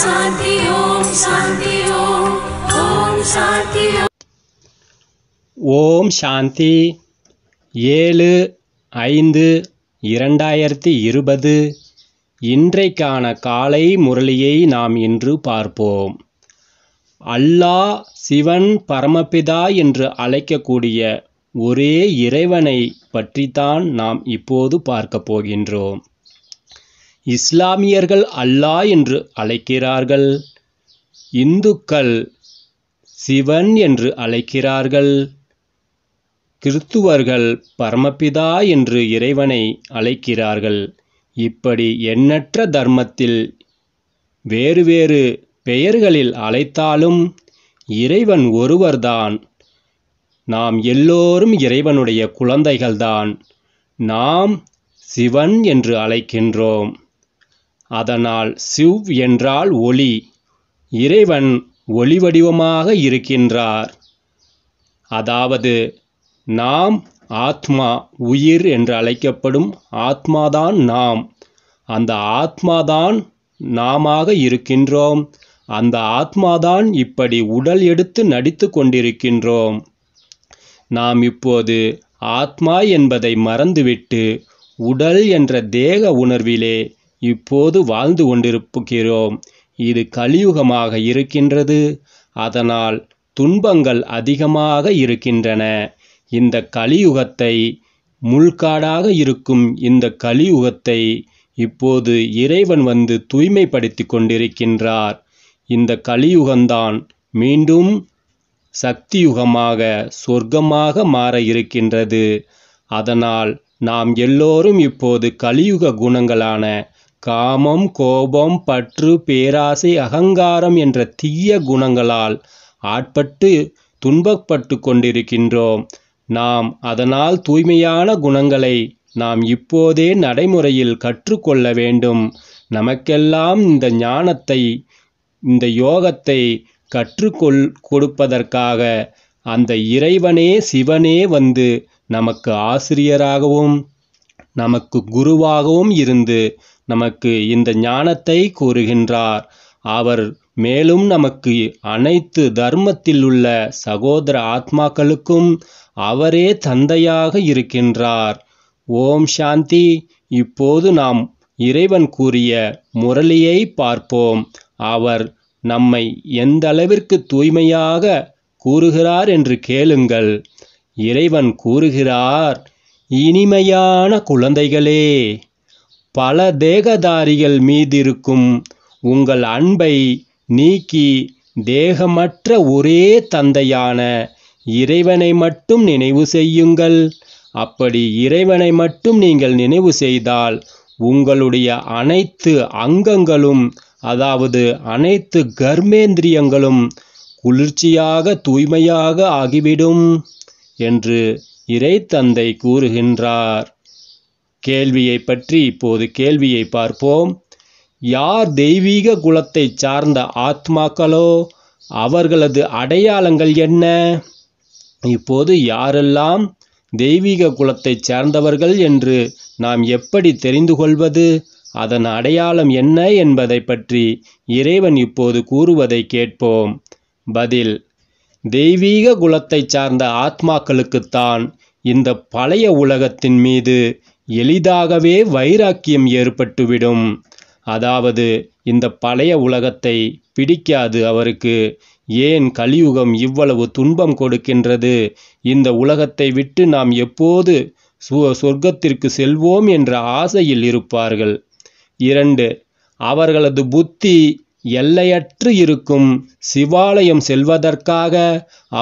சாந்தி ஓம் சாந்தி ஓம் ஓம் சாந்தி ஓம் சாந்தி ஏழு ஐந்து இரண்டாயிரத்தி இருபது இன்றைக்கான காலை முரளியை நாம் இன்று பார்ப்போம் அல்லாஹ் சிவன் பரமபிதா என்று அழைக்கக்கூடிய ஒரே இறைவனை பற்றித்தான் நாம் இப்போது பார்க்கப் போகின்றோம் இஸ்லாமியர்கள் அல்லா என்று அழைக்கிறார்கள் இந்துக்கள் சிவன் என்று அழைக்கிறார்கள் கிறிஸ்துவர்கள் பரமபிதா என்று இறைவனை அழைக்கிறார்கள் இப்படி எண்ணற்ற தர்மத்தில் வேறு வேறு பெயர்களில் அழைத்தாலும் இறைவன் ஒருவர்தான் நாம் எல்லோரும் இறைவனுடைய குழந்தைகள்தான் நாம் சிவன் என்று அழைக்கின்றோம் அதனால் சிவ் என்றால் ஒளி இறைவன் ஒளி வடிவமாக இருக்கின்றார் அதாவது நாம் ஆத்மா உயிர் என்று அழைக்கப்படும் ஆத்மாதான் நாம் அந்த ஆத்மாதான் நாமாக இருக்கின்றோம் அந்த ஆத்மாதான் இப்படி உடல் எடுத்து நடித்து கொண்டிருக்கின்றோம் நாம் இப்போது ஆத்மா என்பதை மறந்துவிட்டு உடல் என்ற தேக உணர்விலே இப்போது வாழ்ந்து கொண்டிருக்கிறோம் இது கலியுகமாக இருக்கின்றது அதனால் துன்பங்கள் அதிகமாக இருக்கின்றன இந்த கலியுகத்தை முள்காடாக இருக்கும் இந்த கலியுகத்தை இப்போது இறைவன் வந்து தூய்மைப்படுத்தி கொண்டிருக்கின்றார் இந்த கலியுகந்தான் மீண்டும் சக்தியுகமாக சொர்க்கமாக மாற இருக்கின்றது அதனால் நாம் எல்லோரும் இப்போது கலியுக குணங்களான காமம் கோபம் பற்று பேராசை அகங்காரம் என்ற தீய குணங்களால் ஆட்பட்டு துன்பப்பட்டு கொண்டிருக்கின்றோம் நாம் அதனால் தூய்மையான குணங்களை நாம் இப்போதே நடைமுறையில் கற்றுக்கொள்ள வேண்டும் நமக்கெல்லாம் இந்த ஞானத்தை இந்த யோகத்தை கற்றுக்கொள் கொடுப்பதற்காக அந்த இறைவனே சிவனே வந்து நமக்கு ஆசிரியராகவும் நமக்கு குருவாகவும் இருந்து நமக்கு இந்த ஞானத்தை கூறுகின்றார் அவர் மேலும் நமக்கு அனைத்து தர்மத்தில் உள்ள சகோதர ஆத்மாக்களுக்கும் அவரே தந்தையாக இருக்கின்றார் ஓம் சாந்தி இப்போது நாம் இறைவன் கூறிய முரளியை பார்ப்போம் அவர் நம்மை எந்த அளவிற்கு தூய்மையாக கூறுகிறார் என்று கேளுங்கள் இறைவன் கூறுகிறார் இனிமையான குழந்தைகளே பல தேகதாரிகள் மீதிருக்கும் உங்கள் அன்பை நீக்கி தேகமற்ற ஒரே தந்தையான இறைவனை மட்டும் நினைவு செய்யுங்கள் அப்படி இறைவனை மட்டும் நீங்கள் நினைவு செய்தால் உங்களுடைய அனைத்து அங்கங்களும் அதாவது அனைத்து கர்மேந்திரியங்களும் குளிர்ச்சியாக தூய்மையாக ஆகிவிடும் என்று இறைத்தந்தை கூறுகின்றார் கேள்வியை பற்றி இப்போது கேள்வியை பார்ப்போம் யார் தெய்வீக குலத்தை சார்ந்த ஆத்மாக்களோ அவர்களது அடையாளங்கள் என்ன இப்போது யாரெல்லாம் தெய்வீக குலத்தை சார்ந்தவர்கள் என்று நாம் எப்படி தெரிந்து கொள்வது அதன் அடையாளம் என்ன என்பதை பற்றி இறைவன் இப்போது கூறுவதை கேட்போம் பதில் தெய்வீக குலத்தை சார்ந்த ஆத்மாக்களுக்குத்தான் இந்த பழைய உலகத்தின் மீது எளிதாகவே வைராக்கியம் ஏற்பட்டுவிடும் அதாவது இந்த பழைய உலகத்தை பிடிக்காது அவருக்கு ஏன் கலியுகம் இவ்வளவு துன்பம் கொடுக்கின்றது இந்த உலகத்தை விட்டு நாம் எப்போது சொர்க்கத்திற்கு செல்வோம் என்ற ஆசையில் இருப்பார்கள் இரண்டு அவர்களது புத்தி எல்லையற்று இருக்கும் சிவாலயம் செல்வதற்காக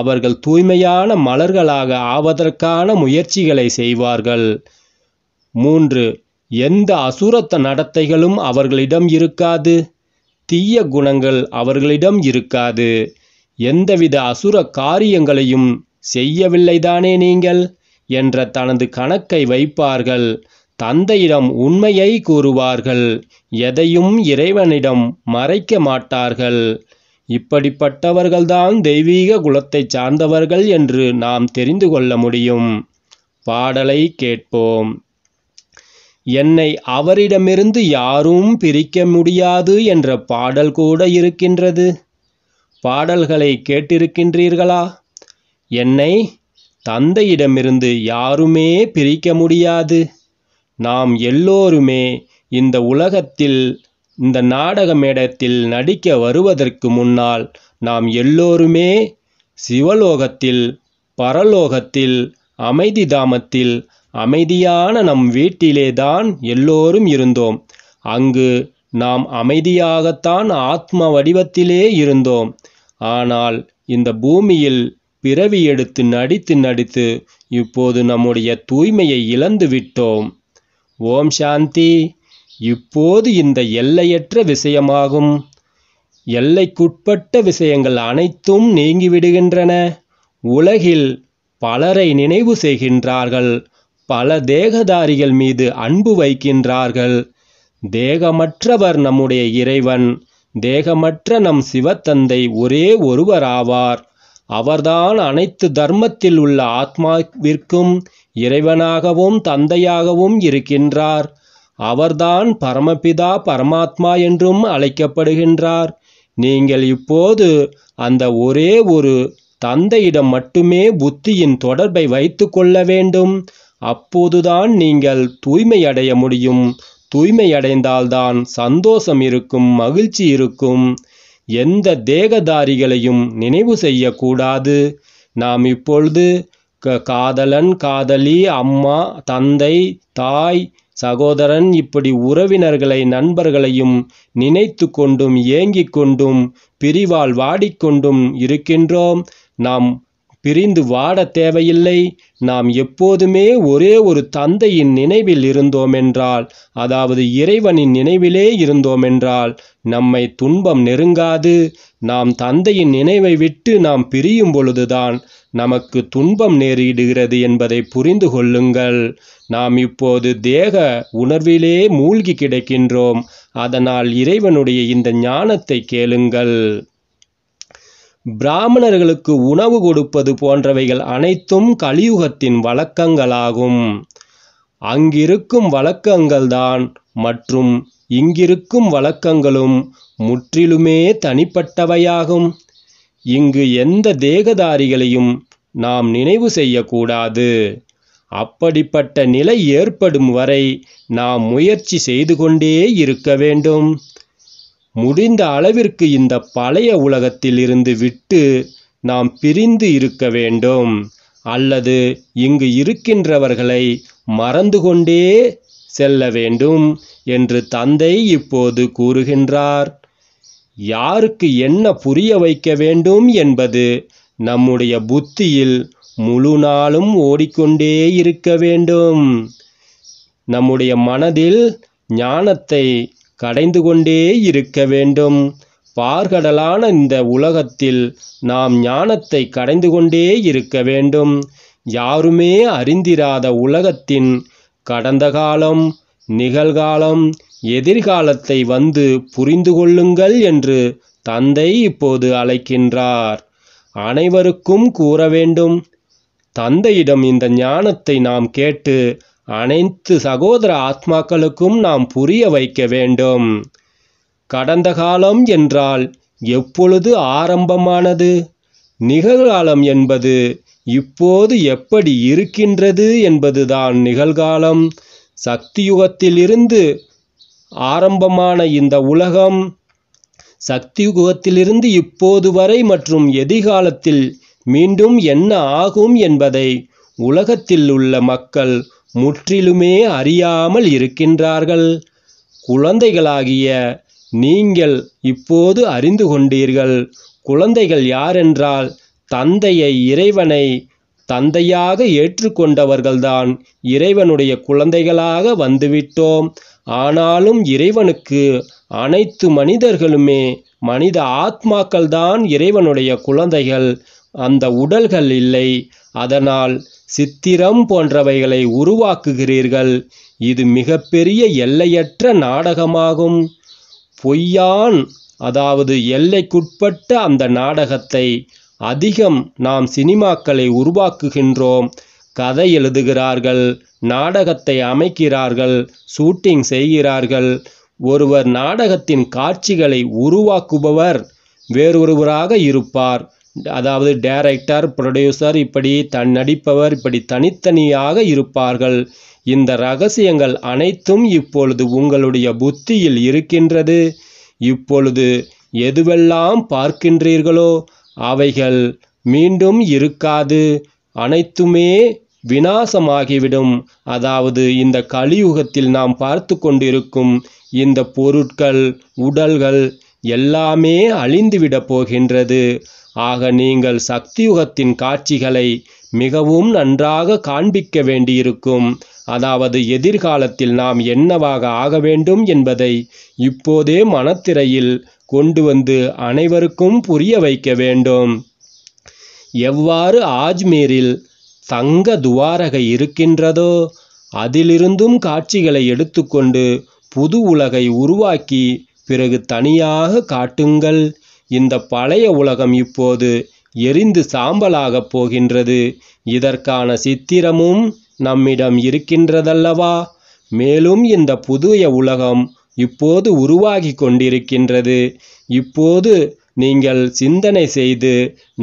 அவர்கள் தூய்மையான மலர்களாக ஆவதற்கான முயற்சிகளை செய்வார்கள் மூன்று எந்த அசுரத்த நடத்தைகளும் அவர்களிடம் இருக்காது தீய குணங்கள் அவர்களிடம் இருக்காது எந்தவித அசுர காரியங்களையும் செய்யவில்லைதானே நீங்கள் என்ற தனது கணக்கை வைப்பார்கள் தந்தையிடம் உண்மையை கூறுவார்கள் எதையும் இறைவனிடம் மறைக்க மாட்டார்கள் இப்படிப்பட்டவர்கள்தான் தெய்வீக குலத்தைச் சார்ந்தவர்கள் என்று நாம் தெரிந்து கொள்ள முடியும் பாடலை கேட்போம் என்னை அவரிடமிருந்து யாரும் பிரிக்க முடியாது என்ற பாடல் கூட இருக்கின்றது பாடல்களை கேட்டிருக்கின்றீர்களா என்னை தந்தையிடமிருந்து யாருமே பிரிக்க முடியாது நாம் எல்லோருமே இந்த உலகத்தில் இந்த நாடக மேடத்தில் நடிக்க வருவதற்கு முன்னால் நாம் எல்லோருமே சிவலோகத்தில் பரலோகத்தில் அமைதி தாமத்தில் அமைதியான நம் வீட்டிலேதான் எல்லோரும் இருந்தோம் அங்கு நாம் அமைதியாகத்தான் ஆத்ம வடிவத்திலே இருந்தோம் ஆனால் இந்த பூமியில் பிறவி எடுத்து நடித்து நடித்து இப்போது நம்முடைய தூய்மையை இழந்து விட்டோம் ஓம் சாந்தி இப்போது இந்த எல்லையற்ற விஷயமாகும் எல்லைக்குட்பட்ட விஷயங்கள் அனைத்தும் நீங்கிவிடுகின்றன உலகில் பலரை நினைவு செய்கின்றார்கள் பல தேகதாரிகள் மீது அன்பு வைக்கின்றார்கள் தேகமற்றவர் நம்முடைய இறைவன் தேகமற்ற நம் சிவத்தந்தை ஒரே ஒருவராவார் அவர்தான் அனைத்து தர்மத்தில் உள்ள ஆத்மாவிற்கும் இறைவனாகவும் தந்தையாகவும் இருக்கின்றார் அவர்தான் பரமபிதா பரமாத்மா என்றும் அழைக்கப்படுகின்றார் நீங்கள் இப்போது அந்த ஒரே ஒரு தந்தையிடம் மட்டுமே புத்தியின் தொடர்பை வைத்து கொள்ள வேண்டும் அப்போதுதான் நீங்கள் தூய்மை அடைய முடியும் தூய்மை அடைந்தால்தான் சந்தோஷம் இருக்கும் மகிழ்ச்சி இருக்கும் எந்த தேகதாரிகளையும் நினைவு செய்யக்கூடாது நாம் இப்பொழுது காதலன் காதலி அம்மா தந்தை தாய் சகோதரன் இப்படி உறவினர்களை நண்பர்களையும் நினைத்து கொண்டும் ஏங்கிக் கொண்டும் பிரிவால் வாடிக்கொண்டும் இருக்கின்றோம் நாம் பிரிந்து வாட தேவையில்லை நாம் எப்போதுமே ஒரே ஒரு தந்தையின் நினைவில் இருந்தோமென்றால் அதாவது இறைவனின் நினைவிலே இருந்தோமென்றால் நம்மை துன்பம் நெருங்காது நாம் தந்தையின் நினைவை விட்டு நாம் பிரியும் பொழுதுதான் நமக்கு துன்பம் நேரிடுகிறது என்பதை புரிந்து கொள்ளுங்கள் நாம் இப்போது தேக உணர்விலே மூழ்கி கிடக்கின்றோம் அதனால் இறைவனுடைய இந்த ஞானத்தை கேளுங்கள் பிராமணர்களுக்கு உணவு கொடுப்பது போன்றவைகள் அனைத்தும் கலியுகத்தின் வழக்கங்களாகும் அங்கிருக்கும் வழக்கங்கள்தான் மற்றும் இங்கிருக்கும் வழக்கங்களும் முற்றிலுமே தனிப்பட்டவையாகும் இங்கு எந்த தேகதாரிகளையும் நாம் நினைவு செய்யக்கூடாது அப்படிப்பட்ட நிலை ஏற்படும் வரை நாம் முயற்சி செய்து கொண்டே இருக்க வேண்டும் முடிந்த அளவிற்கு இந்த பழைய உலகத்தில் இருந்து விட்டு நாம் பிரிந்து இருக்க வேண்டும் அல்லது இங்கு இருக்கின்றவர்களை மறந்து கொண்டே செல்ல வேண்டும் என்று தந்தை இப்போது கூறுகின்றார் யாருக்கு என்ன புரிய வைக்க வேண்டும் என்பது நம்முடைய புத்தியில் முழு நாளும் ஓடிக்கொண்டே இருக்க வேண்டும் நம்முடைய மனதில் ஞானத்தை கடைந்து கொண்டே இருக்க வேண்டும் பார்கடலான இந்த உலகத்தில் நாம் ஞானத்தை கடைந்து கொண்டே இருக்க வேண்டும் யாருமே அறிந்திராத உலகத்தின் கடந்த காலம் நிகழ்காலம் எதிர்காலத்தை வந்து புரிந்து கொள்ளுங்கள் என்று தந்தை இப்போது அழைக்கின்றார் அனைவருக்கும் கூற வேண்டும் தந்தையிடம் இந்த ஞானத்தை நாம் கேட்டு அனைத்து சகோதர ஆத்மாக்களுக்கும் நாம் புரிய வைக்க வேண்டும் கடந்த காலம் என்றால் எப்பொழுது ஆரம்பமானது நிகழ்காலம் என்பது இப்போது எப்படி இருக்கின்றது என்பதுதான் நிகழ்காலம் சக்தியுகத்திலிருந்து ஆரம்பமான இந்த உலகம் சக்தியுகத்திலிருந்து இப்போது வரை மற்றும் எதிர்காலத்தில் மீண்டும் என்ன ஆகும் என்பதை உலகத்தில் உள்ள மக்கள் முற்றிலுமே அறியாமல் இருக்கின்றார்கள் குழந்தைகளாகிய நீங்கள் இப்போது அறிந்து கொண்டீர்கள் குழந்தைகள் யாரென்றால் தந்தையை இறைவனை தந்தையாக ஏற்றுக்கொண்டவர்கள்தான் இறைவனுடைய குழந்தைகளாக வந்துவிட்டோம் ஆனாலும் இறைவனுக்கு அனைத்து மனிதர்களுமே மனித ஆத்மாக்கள்தான் இறைவனுடைய குழந்தைகள் அந்த உடல்கள் இல்லை அதனால் சித்திரம் போன்றவைகளை உருவாக்குகிறீர்கள் இது மிகப்பெரிய எல்லையற்ற நாடகமாகும் பொய்யான் அதாவது எல்லைக்குட்பட்ட அந்த நாடகத்தை அதிகம் நாம் சினிமாக்களை உருவாக்குகின்றோம் கதை எழுதுகிறார்கள் நாடகத்தை அமைக்கிறார்கள் ஷூட்டிங் செய்கிறார்கள் ஒருவர் நாடகத்தின் காட்சிகளை உருவாக்குபவர் வேறொருவராக இருப்பார் அதாவது டைரக்டர் ப்ரொடியூசர் இப்படி தன் நடிப்பவர் இப்படி தனித்தனியாக இருப்பார்கள் இந்த ரகசியங்கள் அனைத்தும் இப்பொழுது உங்களுடைய புத்தியில் இருக்கின்றது இப்பொழுது எதுவெல்லாம் பார்க்கின்றீர்களோ அவைகள் மீண்டும் இருக்காது அனைத்துமே வினாசமாகிவிடும் அதாவது இந்த கலியுகத்தில் நாம் பார்த்து கொண்டிருக்கும் இந்த பொருட்கள் உடல்கள் எல்லாமே அழிந்துவிடப் போகின்றது ஆக நீங்கள் சக்தியுகத்தின் காட்சிகளை மிகவும் நன்றாக காண்பிக்க வேண்டியிருக்கும் அதாவது எதிர்காலத்தில் நாம் என்னவாக ஆக வேண்டும் என்பதை இப்போதே மனத்திரையில் கொண்டு வந்து அனைவருக்கும் புரிய வைக்க வேண்டும் எவ்வாறு ஆஜ்மீரில் தங்க துவாரகை இருக்கின்றதோ அதிலிருந்தும் காட்சிகளை எடுத்துக்கொண்டு புது உலகை உருவாக்கி பிறகு தனியாக காட்டுங்கள் இந்த பழைய உலகம் இப்போது எரிந்து சாம்பலாகப் போகின்றது இதற்கான சித்திரமும் நம்மிடம் இருக்கின்றதல்லவா மேலும் இந்த புதிய உலகம் இப்போது உருவாகி கொண்டிருக்கின்றது இப்போது நீங்கள் சிந்தனை செய்து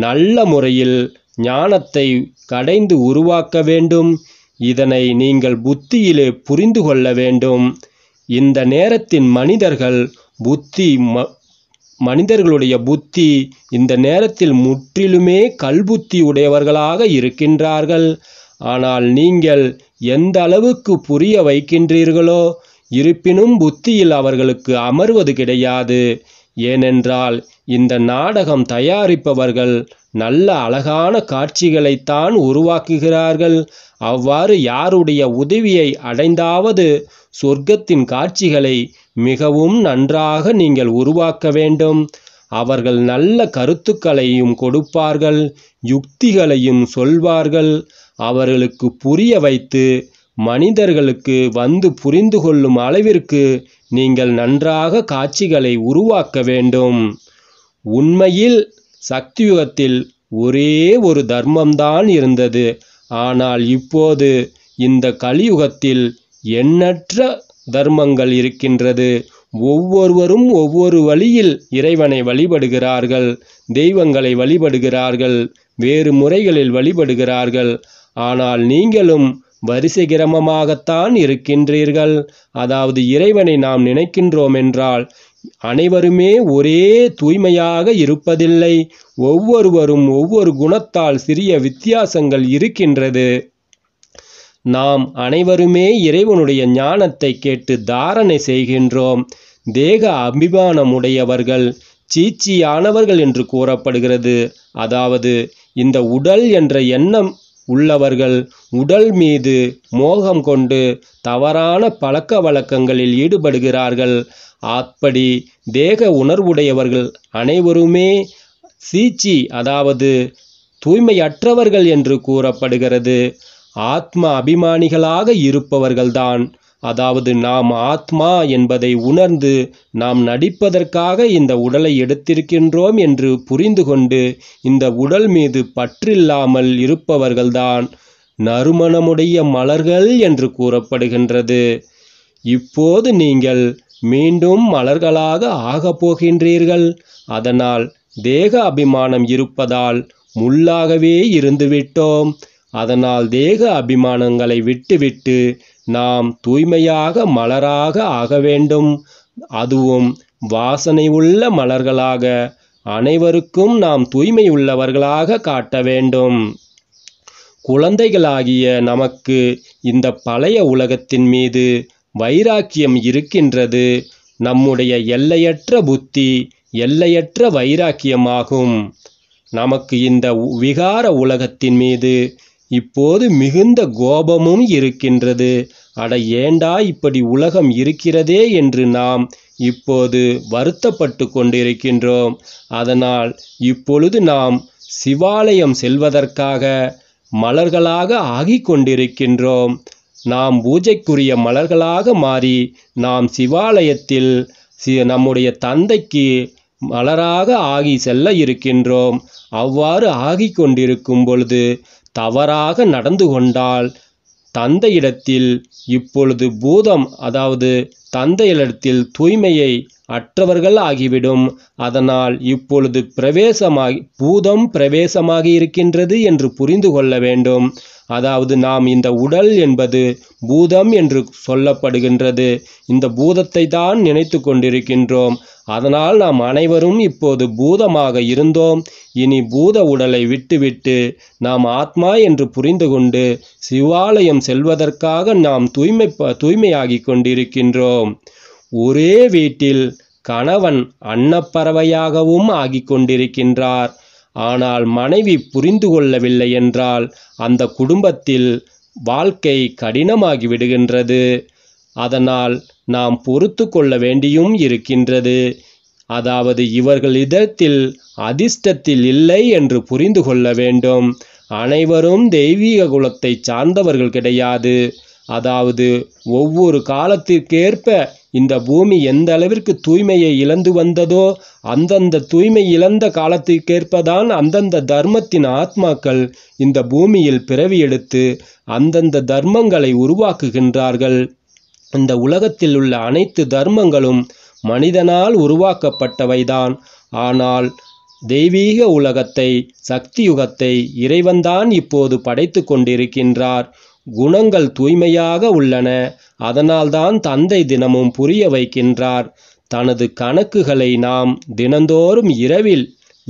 நல்ல முறையில் ஞானத்தை கடைந்து உருவாக்க வேண்டும் இதனை நீங்கள் புத்தியிலே புரிந்து கொள்ள வேண்டும் இந்த நேரத்தின் மனிதர்கள் புத்தி ம மனிதர்களுடைய புத்தி இந்த நேரத்தில் முற்றிலுமே கல்புத்தி உடையவர்களாக இருக்கின்றார்கள் ஆனால் நீங்கள் எந்த அளவுக்கு புரிய வைக்கின்றீர்களோ இருப்பினும் புத்தியில் அவர்களுக்கு அமர்வது கிடையாது ஏனென்றால் இந்த நாடகம் தயாரிப்பவர்கள் நல்ல அழகான காட்சிகளைத்தான் உருவாக்குகிறார்கள் அவ்வாறு யாருடைய உதவியை அடைந்தாவது சொர்க்கத்தின் காட்சிகளை மிகவும் நன்றாக நீங்கள் உருவாக்க வேண்டும் அவர்கள் நல்ல கருத்துக்களையும் கொடுப்பார்கள் யுக்திகளையும் சொல்வார்கள் அவர்களுக்கு புரிய வைத்து மனிதர்களுக்கு வந்து புரிந்து கொள்ளும் அளவிற்கு நீங்கள் நன்றாக காட்சிகளை உருவாக்க வேண்டும் உண்மையில் சக்தியுகத்தில் ஒரே ஒரு தர்மம்தான் இருந்தது ஆனால் இப்போது இந்த கலியுகத்தில் எண்ணற்ற தர்மங்கள் இருக்கின்றது ஒவ்வொருவரும் ஒவ்வொரு வழியில் இறைவனை வழிபடுகிறார்கள் தெய்வங்களை வழிபடுகிறார்கள் வேறு முறைகளில் வழிபடுகிறார்கள் ஆனால் நீங்களும் வரிசை கிரமமாகத்தான் இருக்கின்றீர்கள் அதாவது இறைவனை நாம் நினைக்கின்றோம் என்றால் அனைவருமே ஒரே தூய்மையாக இருப்பதில்லை ஒவ்வொருவரும் ஒவ்வொரு குணத்தால் சிறிய வித்தியாசங்கள் இருக்கின்றது நாம் அனைவருமே இறைவனுடைய ஞானத்தை கேட்டு தாரணை செய்கின்றோம் தேக அபிமானமுடையவர்கள் சீச்சியானவர்கள் என்று கூறப்படுகிறது அதாவது இந்த உடல் என்ற எண்ணம் உள்ளவர்கள் உடல் மீது மோகம் கொண்டு தவறான பழக்க வழக்கங்களில் ஈடுபடுகிறார்கள் அப்படி தேக உணர்வுடையவர்கள் அனைவருமே சீச்சி அதாவது தூய்மையற்றவர்கள் என்று கூறப்படுகிறது ஆத்ம அபிமானிகளாக இருப்பவர்கள்தான் அதாவது நாம் ஆத்மா என்பதை உணர்ந்து நாம் நடிப்பதற்காக இந்த உடலை எடுத்திருக்கின்றோம் என்று புரிந்து கொண்டு இந்த உடல் மீது பற்றில்லாமல் இருப்பவர்கள்தான் நறுமணமுடைய மலர்கள் என்று கூறப்படுகின்றது இப்போது நீங்கள் மீண்டும் மலர்களாக ஆகப் போகின்றீர்கள் அதனால் தேக அபிமானம் இருப்பதால் முள்ளாகவே இருந்துவிட்டோம் அதனால் தேக அபிமானங்களை விட்டுவிட்டு நாம் தூய்மையாக மலராக ஆக வேண்டும் அதுவும் வாசனை உள்ள மலர்களாக அனைவருக்கும் நாம் தூய்மை உள்ளவர்களாக காட்ட வேண்டும் குழந்தைகளாகிய நமக்கு இந்த பழைய உலகத்தின் மீது வைராக்கியம் இருக்கின்றது நம்முடைய எல்லையற்ற புத்தி எல்லையற்ற வைராக்கியமாகும் நமக்கு இந்த விகார உலகத்தின் மீது இப்போது மிகுந்த கோபமும் இருக்கின்றது அட ஏண்டா இப்படி உலகம் இருக்கிறதே என்று நாம் இப்போது வருத்தப்பட்டு கொண்டிருக்கின்றோம் அதனால் இப்பொழுது நாம் சிவாலயம் செல்வதற்காக மலர்களாக ஆகி கொண்டிருக்கின்றோம் நாம் பூஜைக்குரிய மலர்களாக மாறி நாம் சிவாலயத்தில் நம்முடைய தந்தைக்கு மலராக ஆகி செல்ல இருக்கின்றோம் அவ்வாறு ஆகி கொண்டிருக்கும் பொழுது தவறாக நடந்து கொண்டால் தந்தையிடத்தில் இப்பொழுது பூதம் அதாவது தந்தையிடத்தில் தூய்மையை அற்றவர்கள் ஆகிவிடும் அதனால் இப்பொழுது பிரவேசமாக பூதம் பிரவேசமாகி இருக்கின்றது என்று புரிந்து கொள்ள வேண்டும் அதாவது நாம் இந்த உடல் என்பது பூதம் என்று சொல்லப்படுகின்றது இந்த பூதத்தை தான் நினைத்து கொண்டிருக்கின்றோம் அதனால் நாம் அனைவரும் இப்போது பூதமாக இருந்தோம் இனி பூத உடலை விட்டுவிட்டு நாம் ஆத்மா என்று புரிந்து கொண்டு சிவாலயம் செல்வதற்காக நாம் தூய்மை தூய்மையாகி கொண்டிருக்கின்றோம் ஒரே வீட்டில் கணவன் அன்னப்பறவையாகவும் ஆகி கொண்டிருக்கின்றார் ஆனால் மனைவி புரிந்து கொள்ளவில்லை என்றால் அந்த குடும்பத்தில் வாழ்க்கை கடினமாகி விடுகின்றது அதனால் நாம் பொறுத்து கொள்ள வேண்டியும் இருக்கின்றது அதாவது இவர்கள் இதத்தில் அதிர்ஷ்டத்தில் இல்லை என்று புரிந்து கொள்ள வேண்டும் அனைவரும் தெய்வீக குலத்தை சார்ந்தவர்கள் கிடையாது அதாவது ஒவ்வொரு காலத்திற்கேற்ப இந்த பூமி எந்த அளவிற்கு தூய்மையை இழந்து வந்ததோ அந்தந்த தூய்மை இழந்த காலத்திற்கேற்பதான் அந்தந்த தர்மத்தின் ஆத்மாக்கள் இந்த பூமியில் பிறவி எடுத்து அந்தந்த தர்மங்களை உருவாக்குகின்றார்கள் இந்த உலகத்தில் உள்ள அனைத்து தர்மங்களும் மனிதனால் உருவாக்கப்பட்டவைதான் ஆனால் தெய்வீக உலகத்தை சக்தியுகத்தை இறைவன்தான் இப்போது படைத்து கொண்டிருக்கின்றார் குணங்கள் தூய்மையாக உள்ளன அதனால்தான் தந்தை தினமும் புரிய வைக்கின்றார் தனது கணக்குகளை நாம் தினந்தோறும் இரவில்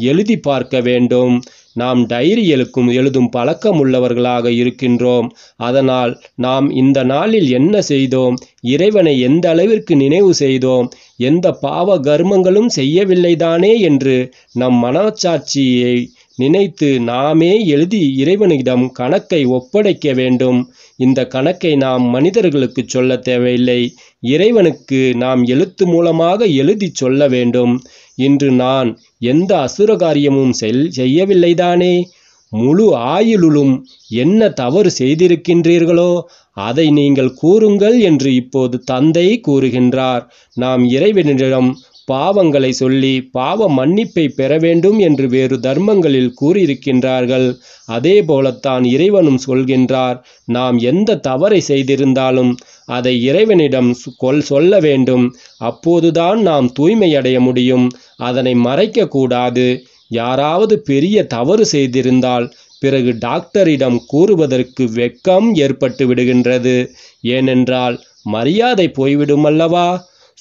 எழுதி பார்க்க வேண்டும் நாம் டைரி எழுக்கும் எழுதும் பழக்கம் உள்ளவர்களாக இருக்கின்றோம் அதனால் நாம் இந்த நாளில் என்ன செய்தோம் இறைவனை எந்த அளவிற்கு நினைவு செய்தோம் எந்த பாவ கர்மங்களும் செய்யவில்லைதானே என்று நம் மனச்சாட்சியை நினைத்து நாமே எழுதி இறைவனிடம் கணக்கை ஒப்படைக்க வேண்டும் இந்த கணக்கை நாம் மனிதர்களுக்கு சொல்ல தேவையில்லை இறைவனுக்கு நாம் எழுத்து மூலமாக எழுதி சொல்ல வேண்டும் இன்று நான் எந்த அசுர காரியமும் செல் செய்யவில்லைதானே முழு ஆயுளுளும் என்ன தவறு செய்திருக்கின்றீர்களோ அதை நீங்கள் கூறுங்கள் என்று இப்போது தந்தை கூறுகின்றார் நாம் இறைவனிடம் பாவங்களை சொல்லி பாவ மன்னிப்பை பெற வேண்டும் என்று வேறு தர்மங்களில் கூறியிருக்கின்றார்கள் அதே போலத்தான் இறைவனும் சொல்கின்றார் நாம் எந்த தவறை செய்திருந்தாலும் அதை இறைவனிடம் கொல் சொல்ல வேண்டும் அப்போதுதான் நாம் தூய்மையடைய முடியும் அதனை மறைக்க கூடாது யாராவது பெரிய தவறு செய்திருந்தால் பிறகு டாக்டரிடம் கூறுவதற்கு வெக்கம் ஏற்பட்டு விடுகின்றது ஏனென்றால் மரியாதை போய்விடும் அல்லவா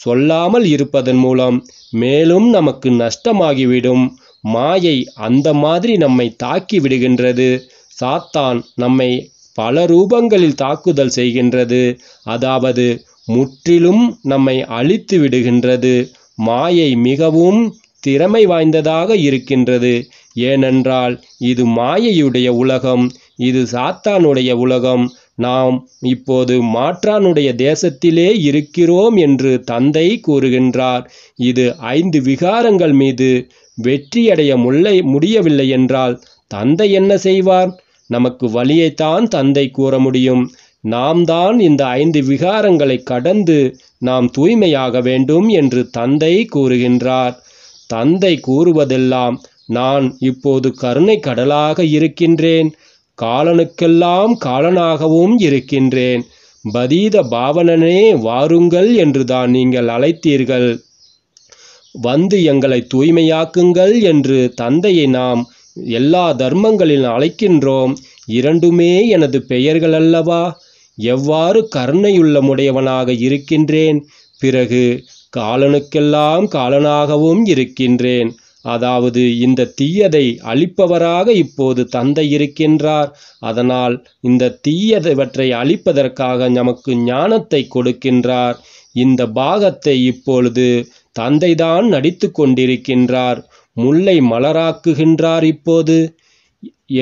சொல்லாமல் இருப்பதன் மூலம் மேலும் நமக்கு நஷ்டமாகிவிடும் மாயை அந்த மாதிரி நம்மை தாக்கி விடுகின்றது சாத்தான் நம்மை பல ரூபங்களில் தாக்குதல் செய்கின்றது அதாவது முற்றிலும் நம்மை அழித்து விடுகின்றது மாயை மிகவும் திறமை வாய்ந்ததாக இருக்கின்றது ஏனென்றால் இது மாயையுடைய உலகம் இது சாத்தானுடைய உலகம் நாம் இப்போது மாற்றானுடைய தேசத்திலே இருக்கிறோம் என்று தந்தை கூறுகின்றார் இது ஐந்து விகாரங்கள் மீது வெற்றியடைய முல்லை முடியவில்லை என்றால் தந்தை என்ன செய்வார் நமக்கு வழியைத்தான் தந்தை கூற முடியும் நாம் தான் இந்த ஐந்து விகாரங்களை கடந்து நாம் தூய்மையாக வேண்டும் என்று தந்தை கூறுகின்றார் தந்தை கூறுவதெல்லாம் நான் இப்போது கருணை கடலாக இருக்கின்றேன் காலனுக்கெல்லாம் காலனாகவும் இருக்கின்றேன் பதீத பாவனனே வாருங்கள் என்றுதான் நீங்கள் அழைத்தீர்கள் வந்து எங்களை தூய்மையாக்குங்கள் என்று தந்தையை நாம் எல்லா தர்மங்களில் அழைக்கின்றோம் இரண்டுமே எனது பெயர்கள் அல்லவா எவ்வாறு கருணையுள்ளமுடையவனாக இருக்கின்றேன் பிறகு காலனுக்கெல்லாம் காலனாகவும் இருக்கின்றேன் அதாவது இந்த தீயதை அழிப்பவராக இப்போது தந்தை இருக்கின்றார் அதனால் இந்த தீயதைவற்றை அழிப்பதற்காக நமக்கு ஞானத்தை கொடுக்கின்றார் இந்த பாகத்தை இப்பொழுது தந்தைதான் நடித்து கொண்டிருக்கின்றார் முல்லை மலராக்குகின்றார் இப்போது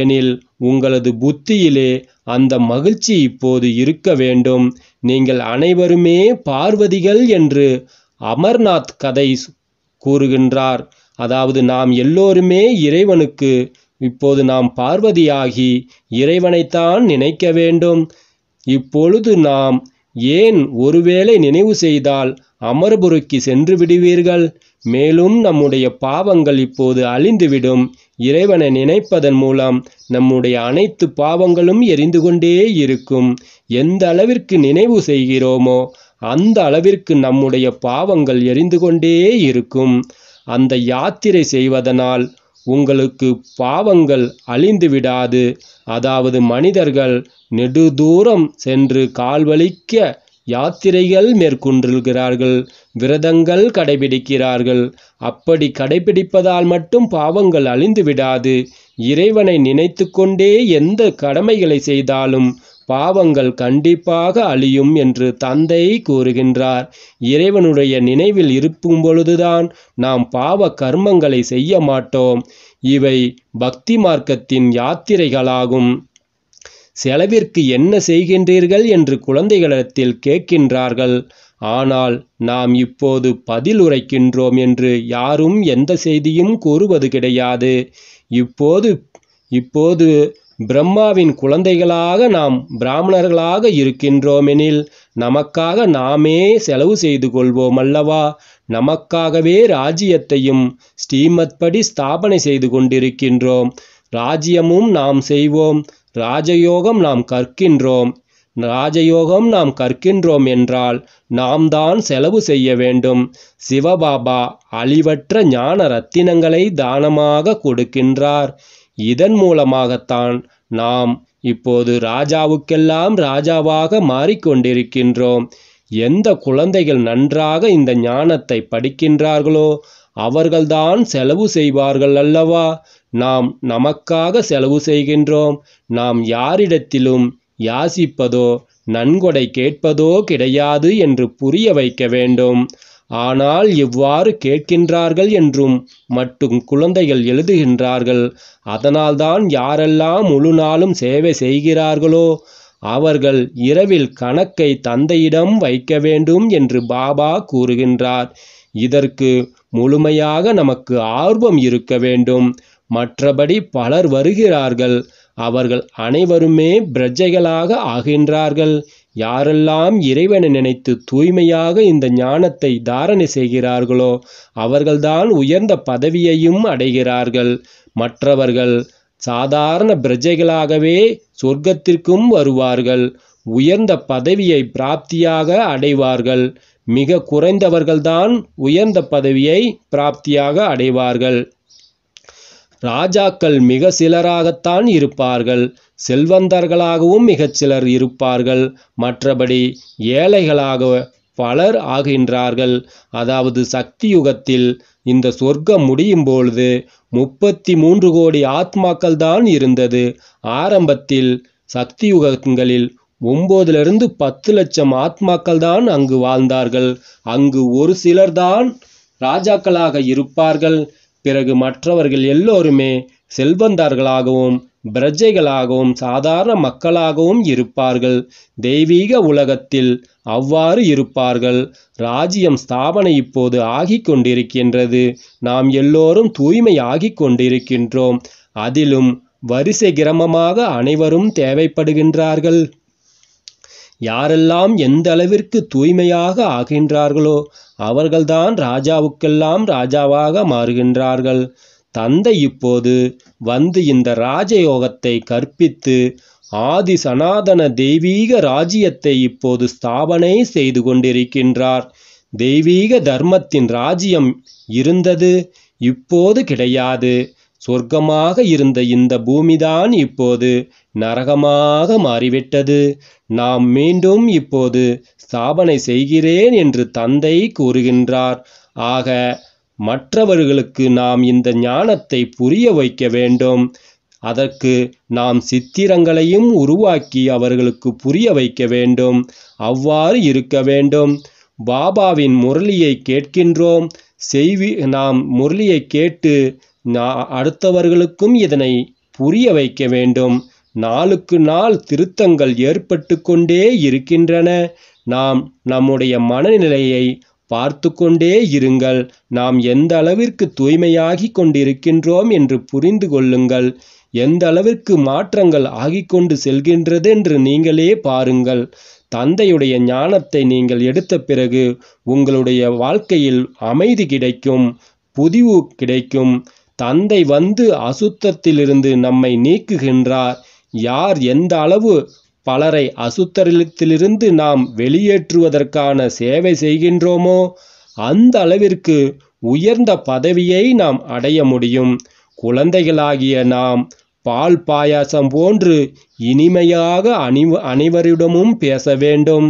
எனில் உங்களது புத்தியிலே அந்த மகிழ்ச்சி இப்போது இருக்க வேண்டும் நீங்கள் அனைவருமே பார்வதிகள் என்று அமர்நாத் கதை கூறுகின்றார் அதாவது நாம் எல்லோருமே இறைவனுக்கு இப்போது நாம் பார்வதியாகி இறைவனைத்தான் நினைக்க வேண்டும் இப்பொழுது நாம் ஏன் ஒருவேளை நினைவு செய்தால் அமர்புரைக்கு சென்று விடுவீர்கள் மேலும் நம்முடைய பாவங்கள் இப்போது அழிந்துவிடும் இறைவனை நினைப்பதன் மூலம் நம்முடைய அனைத்து பாவங்களும் எரிந்து கொண்டே இருக்கும் எந்த அளவிற்கு நினைவு செய்கிறோமோ அந்த அளவிற்கு நம்முடைய பாவங்கள் எரிந்து கொண்டே இருக்கும் அந்த யாத்திரை செய்வதனால் உங்களுக்கு பாவங்கள் அழிந்து விடாது அதாவது மனிதர்கள் நெடுதூரம் சென்று கால்வழிக்க யாத்திரைகள் மேற்கொண்டிருக்கிறார்கள் விரதங்கள் கடைபிடிக்கிறார்கள் அப்படி கடைபிடிப்பதால் மட்டும் பாவங்கள் அழிந்து விடாது இறைவனை நினைத்து கொண்டே எந்த கடமைகளை செய்தாலும் பாவங்கள் கண்டிப்பாக அழியும் என்று தந்தை கூறுகின்றார் இறைவனுடைய நினைவில் இருக்கும் பொழுதுதான் நாம் பாவ கர்மங்களை செய்ய மாட்டோம் இவை பக்தி மார்க்கத்தின் யாத்திரைகளாகும் செலவிற்கு என்ன செய்கின்றீர்கள் என்று குழந்தைகளிடத்தில் கேட்கின்றார்கள் ஆனால் நாம் இப்போது பதில் உரைக்கின்றோம் என்று யாரும் எந்த செய்தியும் கூறுவது கிடையாது இப்போது இப்போது பிரம்மாவின் குழந்தைகளாக நாம் பிராமணர்களாக இருக்கின்றோமெனில் நமக்காக நாமே செலவு செய்து கொள்வோம் அல்லவா நமக்காகவே ராஜ்யத்தையும் ஸ்ரீமத்படி ஸ்தாபனை செய்து கொண்டிருக்கின்றோம் ராஜ்யமும் நாம் செய்வோம் ராஜயோகம் நாம் கற்கின்றோம் ராஜயோகம் நாம் கற்கின்றோம் என்றால் நாம் தான் செலவு செய்ய வேண்டும் சிவபாபா அழிவற்ற ஞான ரத்தினங்களை தானமாக கொடுக்கின்றார் இதன் மூலமாகத்தான் நாம் இப்போது ராஜாவுக்கெல்லாம் ராஜாவாக மாறிக்கொண்டிருக்கின்றோம் எந்த குழந்தைகள் நன்றாக இந்த ஞானத்தை படிக்கின்றார்களோ அவர்கள்தான் செலவு செய்வார்கள் அல்லவா நாம் நமக்காக செலவு செய்கின்றோம் நாம் யாரிடத்திலும் யாசிப்பதோ நன்கொடை கேட்பதோ கிடையாது என்று புரிய வைக்க வேண்டும் ஆனால் இவ்வாறு கேட்கின்றார்கள் என்றும் மட்டும் குழந்தைகள் எழுதுகின்றார்கள் அதனால்தான் யாரெல்லாம் முழு நாளும் சேவை செய்கிறார்களோ அவர்கள் இரவில் கணக்கை தந்தையிடம் வைக்க வேண்டும் என்று பாபா கூறுகின்றார் இதற்கு முழுமையாக நமக்கு ஆர்வம் இருக்க வேண்டும் மற்றபடி பலர் வருகிறார்கள் அவர்கள் அனைவருமே பிரஜைகளாக ஆகின்றார்கள் யாரெல்லாம் இறைவனை நினைத்து தூய்மையாக இந்த ஞானத்தை தாரணை செய்கிறார்களோ அவர்கள்தான் உயர்ந்த பதவியையும் அடைகிறார்கள் மற்றவர்கள் சாதாரண பிரஜைகளாகவே சொர்க்கத்திற்கும் வருவார்கள் உயர்ந்த பதவியை பிராப்தியாக அடைவார்கள் மிக குறைந்தவர்கள்தான் உயர்ந்த பதவியை பிராப்தியாக அடைவார்கள் ராஜாக்கள் மிக சிலராகத்தான் இருப்பார்கள் செல்வந்தர்களாகவும் மிகச் சிலர் இருப்பார்கள் மற்றபடி ஏழைகளாக பலர் ஆகின்றார்கள் அதாவது சக்தி யுகத்தில் இந்த சொர்க்கம் முடியும் பொழுது முப்பத்தி மூன்று கோடி ஆத்மாக்கள் தான் இருந்தது ஆரம்பத்தில் சக்தி யுகங்களில் ஒம்போதிலிருந்து பத்து லட்சம் ஆத்மாக்கள் தான் அங்கு வாழ்ந்தார்கள் அங்கு ஒரு சிலர்தான் ராஜாக்களாக இருப்பார்கள் பிறகு மற்றவர்கள் எல்லோருமே செல்வந்தார்களாகவும் பிரஜைகளாகவும் சாதாரண மக்களாகவும் இருப்பார்கள் தெய்வீக உலகத்தில் அவ்வாறு இருப்பார்கள் ராஜ்யம் ஸ்தாபனை இப்போது ஆகி கொண்டிருக்கின்றது நாம் எல்லோரும் தூய்மை ஆகி கொண்டிருக்கின்றோம் அதிலும் வரிசை கிரமமாக அனைவரும் தேவைப்படுகின்றார்கள் யாரெல்லாம் எந்த அளவிற்கு தூய்மையாக ஆகின்றார்களோ அவர்கள்தான் ராஜாவுக்கெல்லாம் ராஜாவாக மாறுகின்றார்கள் தந்தை இப்போது வந்து இந்த ராஜயோகத்தை கற்பித்து ஆதி சனாதன தெய்வீக ராஜ்யத்தை இப்போது ஸ்தாபனை செய்து கொண்டிருக்கின்றார் தெய்வீக தர்மத்தின் ராஜ்யம் இருந்தது இப்போது கிடையாது சொர்க்கமாக இருந்த இந்த பூமிதான் இப்போது நரகமாக மாறிவிட்டது நாம் மீண்டும் இப்போது ஸ்தாபனை செய்கிறேன் என்று தந்தை கூறுகின்றார் ஆக மற்றவர்களுக்கு நாம் இந்த ஞானத்தை புரிய வைக்க வேண்டும் அதற்கு நாம் சித்திரங்களையும் உருவாக்கி அவர்களுக்கு புரிய வைக்க வேண்டும் அவ்வாறு இருக்க வேண்டும் பாபாவின் முரளியை கேட்கின்றோம் செய்வி நாம் முரளியை கேட்டு அடுத்தவர்களுக்கும் இதனை புரிய வைக்க வேண்டும் நாளுக்கு நாள் திருத்தங்கள் ஏற்பட்டு கொண்டே இருக்கின்றன நாம் நம்முடைய மனநிலையை பார்த்து கொண்டே இருங்கள் நாம் எந்த அளவிற்கு தூய்மையாகி கொண்டிருக்கின்றோம் என்று புரிந்து கொள்ளுங்கள் எந்த அளவிற்கு மாற்றங்கள் ஆகிக்கொண்டு செல்கின்றது என்று நீங்களே பாருங்கள் தந்தையுடைய ஞானத்தை நீங்கள் எடுத்த பிறகு உங்களுடைய வாழ்க்கையில் அமைதி கிடைக்கும் புதிவு கிடைக்கும் தந்தை வந்து அசுத்தத்திலிருந்து நம்மை நீக்குகின்றார் யார் எந்த அளவு பலரை அசுத்தரிலிருந்து நாம் வெளியேற்றுவதற்கான சேவை செய்கின்றோமோ அந்த அளவிற்கு உயர்ந்த பதவியை நாம் அடைய முடியும் குழந்தைகளாகிய நாம் பால் பாயாசம் போன்று இனிமையாக அனைவ அனைவரிடமும் பேச வேண்டும்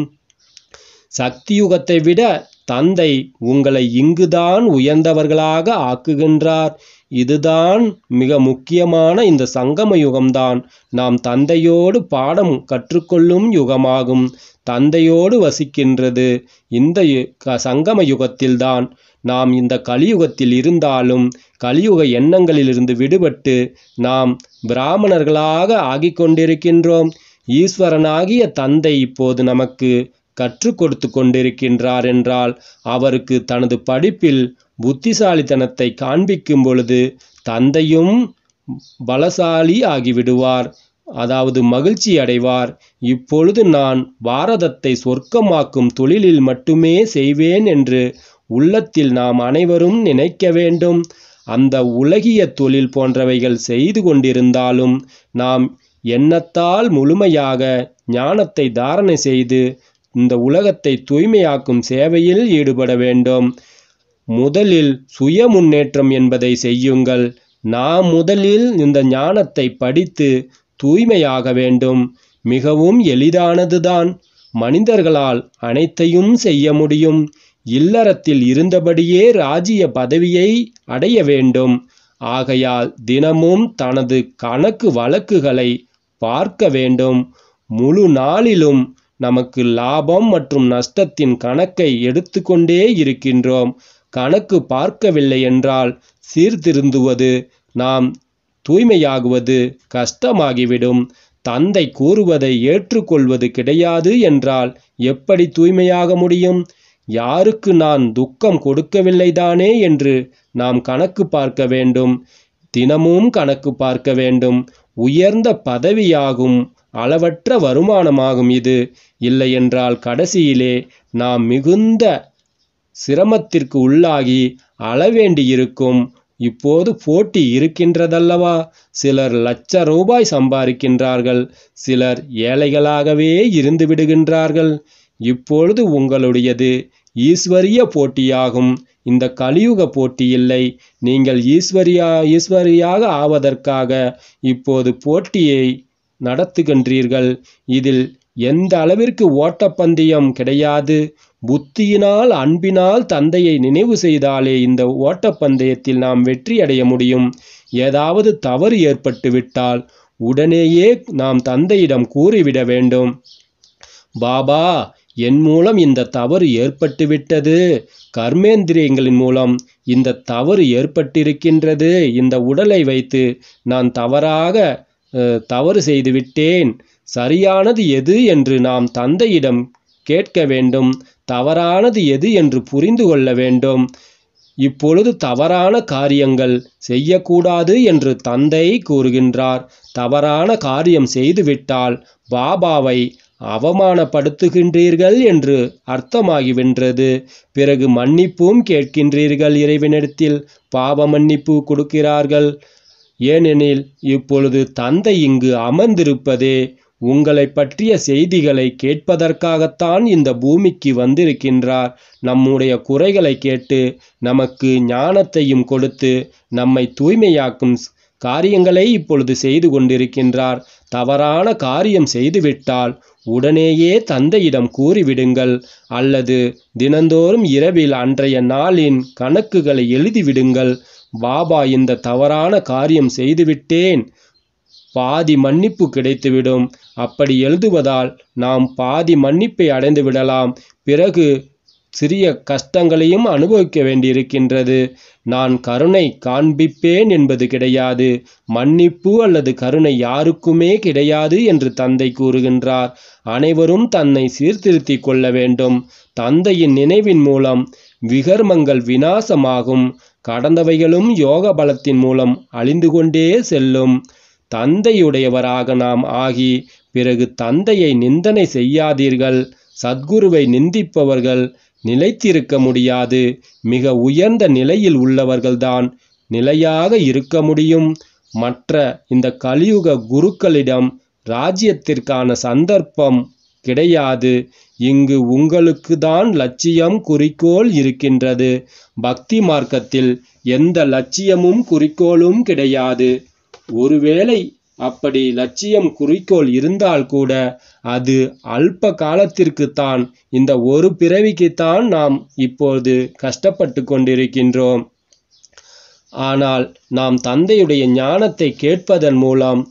சக்தியுகத்தை விட தந்தை உங்களை இங்குதான் உயர்ந்தவர்களாக ஆக்குகின்றார் இதுதான் மிக முக்கியமான இந்த சங்கம யுகம்தான் நாம் தந்தையோடு பாடம் கற்றுக்கொள்ளும் யுகமாகும் தந்தையோடு வசிக்கின்றது இந்த சங்கம யுகத்தில்தான் நாம் இந்த கலியுகத்தில் இருந்தாலும் கலியுக எண்ணங்களிலிருந்து விடுபட்டு நாம் பிராமணர்களாக ஆகிக் கொண்டிருக்கின்றோம் ஈஸ்வரனாகிய தந்தை இப்போது நமக்கு கற்றுக் கொடுத்து கொண்டிருக்கின்றார் என்றால் அவருக்கு தனது படிப்பில் புத்திசாலித்தனத்தை காண்பிக்கும் பொழுது தந்தையும் பலசாலி ஆகிவிடுவார் அதாவது மகிழ்ச்சி அடைவார் இப்பொழுது நான் பாரதத்தை சொர்க்கமாக்கும் தொழிலில் மட்டுமே செய்வேன் என்று உள்ளத்தில் நாம் அனைவரும் நினைக்க வேண்டும் அந்த உலகிய தொழில் போன்றவைகள் செய்து கொண்டிருந்தாலும் நாம் எண்ணத்தால் முழுமையாக ஞானத்தை தாரணை செய்து இந்த உலகத்தை தூய்மையாக்கும் சேவையில் ஈடுபட வேண்டும் முதலில் சுய முன்னேற்றம் என்பதை செய்யுங்கள் நாம் முதலில் இந்த ஞானத்தை படித்து தூய்மையாக வேண்டும் மிகவும் எளிதானதுதான் மனிதர்களால் அனைத்தையும் செய்ய முடியும் இல்லறத்தில் இருந்தபடியே ராஜ்ய பதவியை அடைய வேண்டும் ஆகையால் தினமும் தனது கணக்கு வழக்குகளை பார்க்க வேண்டும் முழு நாளிலும் நமக்கு லாபம் மற்றும் நஷ்டத்தின் கணக்கை எடுத்துக்கொண்டே இருக்கின்றோம் கணக்கு பார்க்கவில்லை என்றால் சீர்திருந்துவது நாம் தூய்மையாகுவது கஷ்டமாகிவிடும் தந்தை கூறுவதை ஏற்றுக்கொள்வது கிடையாது என்றால் எப்படி தூய்மையாக முடியும் யாருக்கு நான் துக்கம் கொடுக்கவில்லைதானே என்று நாம் கணக்கு பார்க்க வேண்டும் தினமும் கணக்கு பார்க்க வேண்டும் உயர்ந்த பதவியாகும் அளவற்ற வருமானமாகும் இது இல்லையென்றால் கடைசியிலே நாம் மிகுந்த சிரமத்திற்கு உள்ளாகி அளவேண்டியிருக்கும் இப்போது போட்டி இருக்கின்றதல்லவா சிலர் லட்ச ரூபாய் சம்பாதிக்கின்றார்கள் சிலர் ஏழைகளாகவே இருந்து விடுகின்றார்கள் இப்பொழுது உங்களுடையது ஈஸ்வரிய போட்டியாகும் இந்த கலியுக போட்டி இல்லை நீங்கள் ஈஸ்வரியா ஈஸ்வரியாக ஆவதற்காக இப்போது போட்டியை நடத்துகின்றீர்கள் இதில் எந்த அளவிற்கு ஓட்டப்பந்தயம் கிடையாது புத்தியினால் அன்பினால் தந்தையை நினைவு செய்தாலே இந்த ஓட்டப்பந்தயத்தில் நாம் வெற்றி அடைய முடியும் ஏதாவது தவறு ஏற்பட்டு விட்டால் உடனேயே நாம் தந்தையிடம் கூறிவிட வேண்டும் பாபா என் மூலம் இந்த தவறு ஏற்பட்டுவிட்டது கர்மேந்திரியங்களின் மூலம் இந்த தவறு ஏற்பட்டிருக்கின்றது இந்த உடலை வைத்து நான் தவறாக தவறு செய்துவிட்டேன் சரியானது எது என்று நாம் தந்தையிடம் கேட்க வேண்டும் தவறானது எது என்று புரிந்து கொள்ள வேண்டும் இப்பொழுது தவறான காரியங்கள் செய்யக்கூடாது என்று தந்தை கூறுகின்றார் தவறான காரியம் செய்துவிட்டால் பாபாவை அவமானப்படுத்துகின்றீர்கள் என்று வென்றது பிறகு மன்னிப்பும் கேட்கின்றீர்கள் இறைவனிடத்தில் பாவ மன்னிப்பு கொடுக்கிறார்கள் ஏனெனில் இப்பொழுது தந்தை இங்கு அமர்ந்திருப்பதே உங்களை பற்றிய செய்திகளை கேட்பதற்காகத்தான் இந்த பூமிக்கு வந்திருக்கின்றார் நம்முடைய குறைகளை கேட்டு நமக்கு ஞானத்தையும் கொடுத்து நம்மை தூய்மையாக்கும் காரியங்களை இப்பொழுது செய்து கொண்டிருக்கின்றார் தவறான காரியம் செய்துவிட்டால் உடனேயே தந்தையிடம் கூறிவிடுங்கள் அல்லது தினந்தோறும் இரவில் அன்றைய நாளின் கணக்குகளை எழுதிவிடுங்கள் பாபா இந்த தவறான காரியம் செய்துவிட்டேன் பாதி மன்னிப்பு கிடைத்துவிடும் அப்படி எழுதுவதால் நாம் பாதி மன்னிப்பை அடைந்து விடலாம் பிறகு சிறிய கஷ்டங்களையும் அனுபவிக்க வேண்டியிருக்கின்றது நான் கருணை காண்பிப்பேன் என்பது கிடையாது மன்னிப்பு அல்லது கருணை யாருக்குமே கிடையாது என்று தந்தை கூறுகின்றார் அனைவரும் தன்னை சீர்திருத்திக் கொள்ள வேண்டும் தந்தையின் நினைவின் மூலம் விகர்மங்கள் வினாசமாகும் கடந்தவைகளும் யோக பலத்தின் மூலம் அழிந்து கொண்டே செல்லும் தந்தையுடையவராக நாம் ஆகி பிறகு தந்தையை நிந்தனை செய்யாதீர்கள் சத்குருவை நிந்திப்பவர்கள் நிலைத்திருக்க முடியாது மிக உயர்ந்த நிலையில் உள்ளவர்கள்தான் நிலையாக இருக்க முடியும் மற்ற இந்த கலியுக குருக்களிடம் ராஜ்யத்திற்கான சந்தர்ப்பம் கிடையாது இங்கு உங்களுக்கு தான் லட்சியம் குறிக்கோள் இருக்கின்றது பக்தி மார்க்கத்தில் எந்த லட்சியமும் குறிக்கோளும் கிடையாது ஒருவேளை அப்படி லட்சியம் குறிக்கோள் இருந்தால் கூட அது அல்ப காலத்திற்குத்தான் இந்த ஒரு பிறவிக்குத்தான் நாம் இப்போது கஷ்டப்பட்டு கொண்டிருக்கின்றோம் ஆனால் நாம் தந்தையுடைய ஞானத்தை கேட்பதன் மூலம்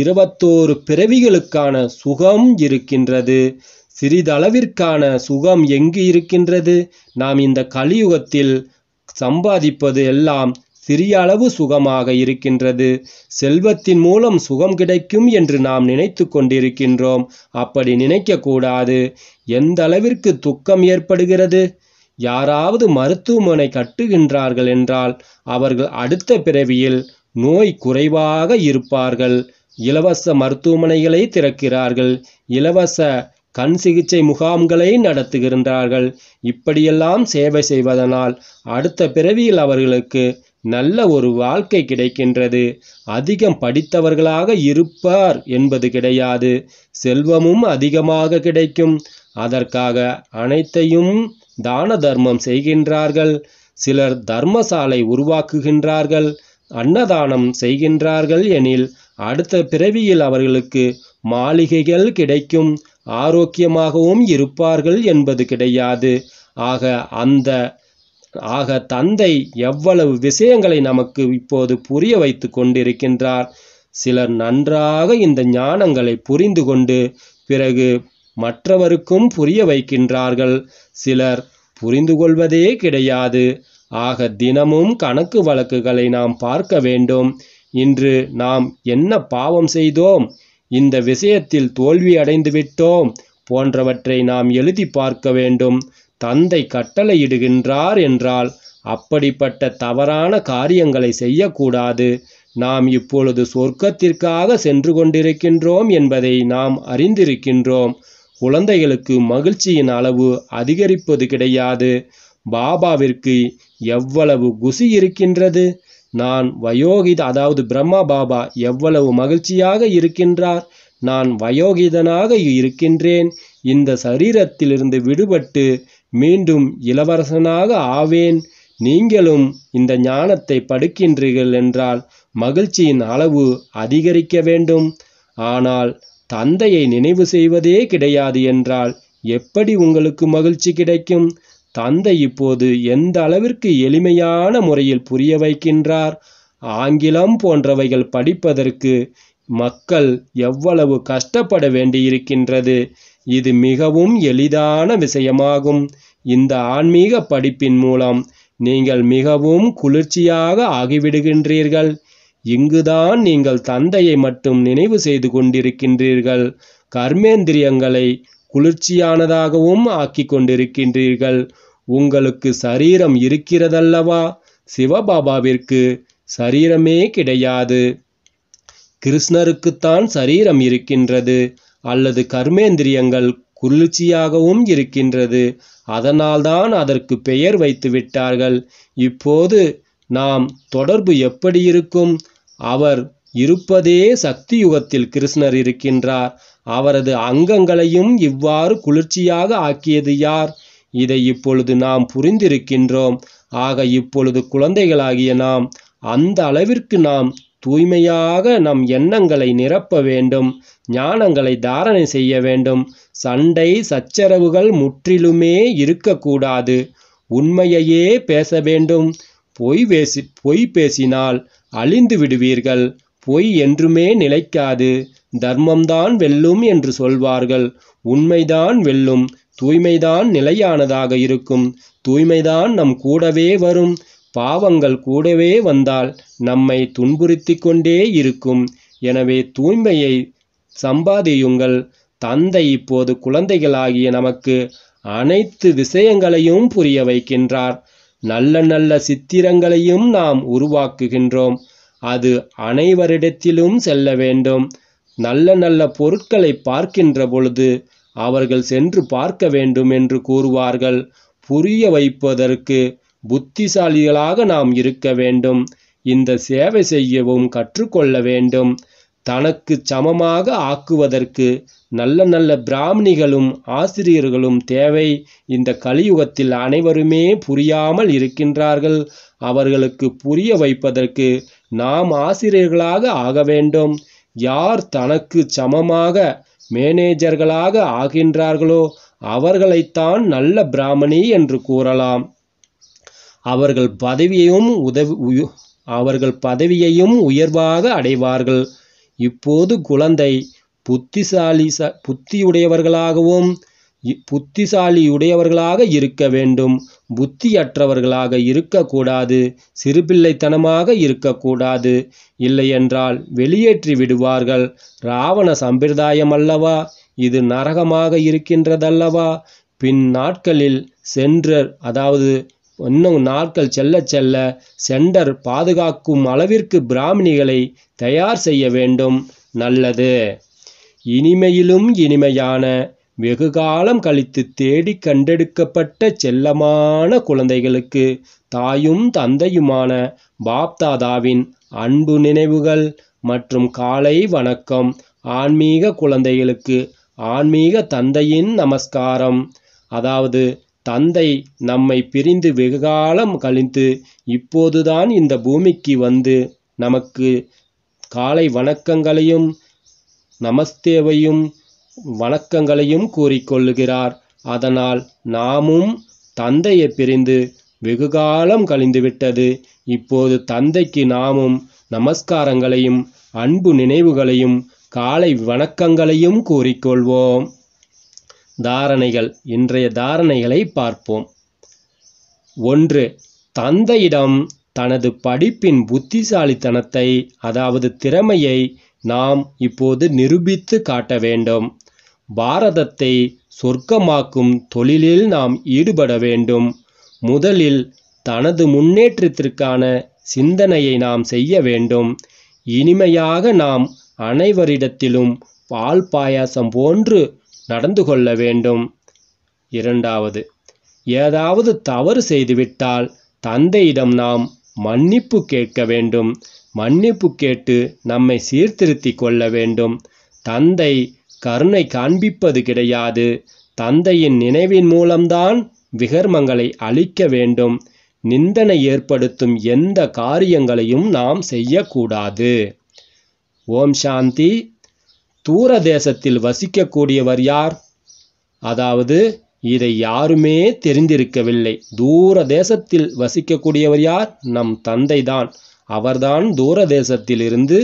இருபத்தோரு பிறவிகளுக்கான சுகம் இருக்கின்றது சிறிதளவிற்கான சுகம் எங்கு இருக்கின்றது நாம் இந்த கலியுகத்தில் சம்பாதிப்பது எல்லாம் சிறிய அளவு சுகமாக இருக்கின்றது செல்வத்தின் மூலம் சுகம் கிடைக்கும் என்று நாம் நினைத்து கொண்டிருக்கின்றோம் அப்படி நினைக்கக்கூடாது எந்த அளவிற்கு துக்கம் ஏற்படுகிறது யாராவது மருத்துவமனை கட்டுகின்றார்கள் என்றால் அவர்கள் அடுத்த பிறவியில் நோய் குறைவாக இருப்பார்கள் இலவச மருத்துவமனைகளை திறக்கிறார்கள் இலவச கண் சிகிச்சை முகாம்களை நடத்துகின்றார்கள் இப்படியெல்லாம் சேவை செய்வதனால் அடுத்த பிறவியில் அவர்களுக்கு நல்ல ஒரு வாழ்க்கை கிடைக்கின்றது அதிகம் படித்தவர்களாக இருப்பார் என்பது கிடையாது செல்வமும் அதிகமாக கிடைக்கும் அதற்காக அனைத்தையும் தான தர்மம் செய்கின்றார்கள் சிலர் தர்மசாலை உருவாக்குகின்றார்கள் அன்னதானம் செய்கின்றார்கள் எனில் அடுத்த பிறவியில் அவர்களுக்கு மாளிகைகள் கிடைக்கும் ஆரோக்கியமாகவும் இருப்பார்கள் என்பது கிடையாது ஆக அந்த ஆக தந்தை எவ்வளவு விஷயங்களை நமக்கு இப்போது புரிய வைத்து கொண்டிருக்கின்றார் சிலர் நன்றாக இந்த ஞானங்களை புரிந்து கொண்டு பிறகு மற்றவருக்கும் புரிய வைக்கின்றார்கள் சிலர் புரிந்து கொள்வதே கிடையாது ஆக தினமும் கணக்கு வழக்குகளை நாம் பார்க்க வேண்டும் இன்று நாம் என்ன பாவம் செய்தோம் இந்த விஷயத்தில் தோல்வி அடைந்து விட்டோம் போன்றவற்றை நாம் எழுதி பார்க்க வேண்டும் தந்தை கட்டளையிடுகின்றார் என்றால் அப்படிப்பட்ட தவறான காரியங்களை செய்யக்கூடாது நாம் இப்பொழுது சொர்க்கத்திற்காக சென்று கொண்டிருக்கின்றோம் என்பதை நாம் அறிந்திருக்கின்றோம் குழந்தைகளுக்கு மகிழ்ச்சியின் அளவு அதிகரிப்பது கிடையாது பாபாவிற்கு எவ்வளவு குசி இருக்கின்றது நான் வயோகித அதாவது பிரம்மா பாபா எவ்வளவு மகிழ்ச்சியாக இருக்கின்றார் நான் வயோகிதனாக இருக்கின்றேன் இந்த சரீரத்திலிருந்து விடுபட்டு மீண்டும் இளவரசனாக ஆவேன் நீங்களும் இந்த ஞானத்தை படுக்கின்றீர்கள் என்றால் மகிழ்ச்சியின் அளவு அதிகரிக்க வேண்டும் ஆனால் தந்தையை நினைவு செய்வதே கிடையாது என்றால் எப்படி உங்களுக்கு மகிழ்ச்சி கிடைக்கும் தந்தை இப்போது எந்த அளவிற்கு எளிமையான முறையில் புரிய வைக்கின்றார் ஆங்கிலம் போன்றவைகள் படிப்பதற்கு மக்கள் எவ்வளவு கஷ்டப்பட வேண்டியிருக்கின்றது இது மிகவும் எளிதான விஷயமாகும் இந்த ஆன்மீக படிப்பின் மூலம் நீங்கள் மிகவும் குளிர்ச்சியாக ஆகிவிடுகின்றீர்கள் இங்குதான் நீங்கள் தந்தையை மட்டும் நினைவு செய்து கொண்டிருக்கின்றீர்கள் கர்மேந்திரியங்களை குளிர்ச்சியானதாகவும் ஆக்கி கொண்டிருக்கின்றீர்கள் உங்களுக்கு சரீரம் இருக்கிறதல்லவா சிவபாபாவிற்கு சரீரமே கிடையாது கிருஷ்ணருக்குத்தான் சரீரம் இருக்கின்றது அல்லது கர்மேந்திரியங்கள் குளிர்ச்சியாகவும் இருக்கின்றது அதனால்தான் அதற்கு பெயர் வைத்து விட்டார்கள் இப்போது நாம் தொடர்பு எப்படி இருக்கும் அவர் இருப்பதே சக்தி யுகத்தில் கிருஷ்ணர் இருக்கின்றார் அவரது அங்கங்களையும் இவ்வாறு குளிர்ச்சியாக ஆக்கியது யார் இதை இப்பொழுது நாம் புரிந்திருக்கின்றோம் ஆக இப்பொழுது குழந்தைகளாகிய நாம் அந்த அளவிற்கு நாம் தூய்மையாக நம் எண்ணங்களை நிரப்ப வேண்டும் ஞானங்களை தாரணை செய்ய வேண்டும் சண்டை சச்சரவுகள் முற்றிலுமே இருக்கக்கூடாது உண்மையையே பேச வேண்டும் பொய் பேசி பொய் பேசினால் அழிந்து விடுவீர்கள் பொய் என்றுமே நிலைக்காது தர்மம்தான் வெல்லும் என்று சொல்வார்கள் உண்மைதான் வெல்லும் தூய்மைதான் நிலையானதாக இருக்கும் தூய்மைதான் நம் கூடவே வரும் பாவங்கள் கூடவே வந்தால் நம்மை துன்புறுத்தி கொண்டே இருக்கும் எனவே தூய்மையை சம்பாதியுங்கள் தந்தை இப்போது குழந்தைகளாகிய நமக்கு அனைத்து விஷயங்களையும் புரிய வைக்கின்றார் நல்ல நல்ல சித்திரங்களையும் நாம் உருவாக்குகின்றோம் அது அனைவரிடத்திலும் செல்ல வேண்டும் நல்ல நல்ல பொருட்களை பார்க்கின்ற பொழுது அவர்கள் சென்று பார்க்க வேண்டும் என்று கூறுவார்கள் புரிய வைப்பதற்கு புத்திசாலிகளாக நாம் இருக்க வேண்டும் இந்த சேவை செய்யவும் கற்றுக்கொள்ள வேண்டும் தனக்கு சமமாக ஆக்குவதற்கு நல்ல நல்ல பிராமணிகளும் ஆசிரியர்களும் தேவை இந்த கலியுகத்தில் அனைவருமே புரியாமல் இருக்கின்றார்கள் அவர்களுக்கு புரிய வைப்பதற்கு நாம் ஆசிரியர்களாக ஆக வேண்டும் யார் தனக்கு சமமாக மேனேஜர்களாக ஆகின்றார்களோ அவர்களைத்தான் நல்ல பிராமணி என்று கூறலாம் அவர்கள் பதவியையும் உதவி அவர்கள் பதவியையும் உயர்வாக அடைவார்கள் இப்போது குழந்தை புத்திசாலி ச புத்தியுடையவர்களாகவும் புத்திசாலியுடையவர்களாக இருக்க வேண்டும் புத்தியற்றவர்களாக இருக்கக்கூடாது சிறுபிள்ளைத்தனமாக இருக்கக்கூடாது இல்லையென்றால் வெளியேற்றி விடுவார்கள் ராவண சம்பிரதாயம் அல்லவா இது நரகமாக இருக்கின்றதல்லவா பின் நாட்களில் சென்றர் அதாவது இன்னும் நாட்கள் செல்ல செல்ல சென்டர் பாதுகாக்கும் அளவிற்கு பிராமணிகளை தயார் செய்ய வேண்டும் நல்லது இனிமையிலும் இனிமையான வெகு காலம் கழித்து தேடி கண்டெடுக்கப்பட்ட செல்லமான குழந்தைகளுக்கு தாயும் தந்தையுமான பாப்தாதாவின் அன்பு நினைவுகள் மற்றும் காலை வணக்கம் ஆன்மீக குழந்தைகளுக்கு ஆன்மீக தந்தையின் நமஸ்காரம் அதாவது தந்தை நம்மை பிரிந்து வெகுகாலம் கழித்து இப்போதுதான் இந்த பூமிக்கு வந்து நமக்கு காலை வணக்கங்களையும் நமஸ்தேவையும் வணக்கங்களையும் கூறிக்கொள்ளுகிறார் அதனால் நாமும் தந்தையை பிரிந்து வெகுகாலம் கழிந்துவிட்டது இப்போது தந்தைக்கு நாமும் நமஸ்காரங்களையும் அன்பு நினைவுகளையும் காலை வணக்கங்களையும் கூறிக்கொள்வோம் தாரணைகள் இன்றைய தாரணைகளை பார்ப்போம் ஒன்று தந்தையிடம் தனது படிப்பின் புத்திசாலித்தனத்தை அதாவது திறமையை நாம் இப்போது நிரூபித்து காட்ட வேண்டும் பாரதத்தை சொர்க்கமாக்கும் தொழிலில் நாம் ஈடுபட வேண்டும் முதலில் தனது முன்னேற்றத்திற்கான சிந்தனையை நாம் செய்ய வேண்டும் இனிமையாக நாம் அனைவரிடத்திலும் பால் பாயாசம் போன்று நடந்து கொள்ள வேண்டும் இரண்டாவது ஏதாவது தவறு செய்துவிட்டால் தந்தையிடம் நாம் மன்னிப்பு கேட்க வேண்டும் மன்னிப்பு கேட்டு நம்மை சீர்திருத்தி கொள்ள வேண்டும் தந்தை கருணை காண்பிப்பது கிடையாது தந்தையின் நினைவின் மூலம்தான் விகர்மங்களை அழிக்க வேண்டும் நிந்தனை ஏற்படுத்தும் எந்த காரியங்களையும் நாம் செய்யக்கூடாது ஓம் சாந்தி தூர தேசத்தில் வசிக்கக்கூடியவர் யார் அதாவது இதை யாருமே தெரிந்திருக்கவில்லை தூர தேசத்தில் வசிக்கக்கூடியவர் யார் நம் தந்தை தான் அவர்தான் தூர தேசத்திலிருந்து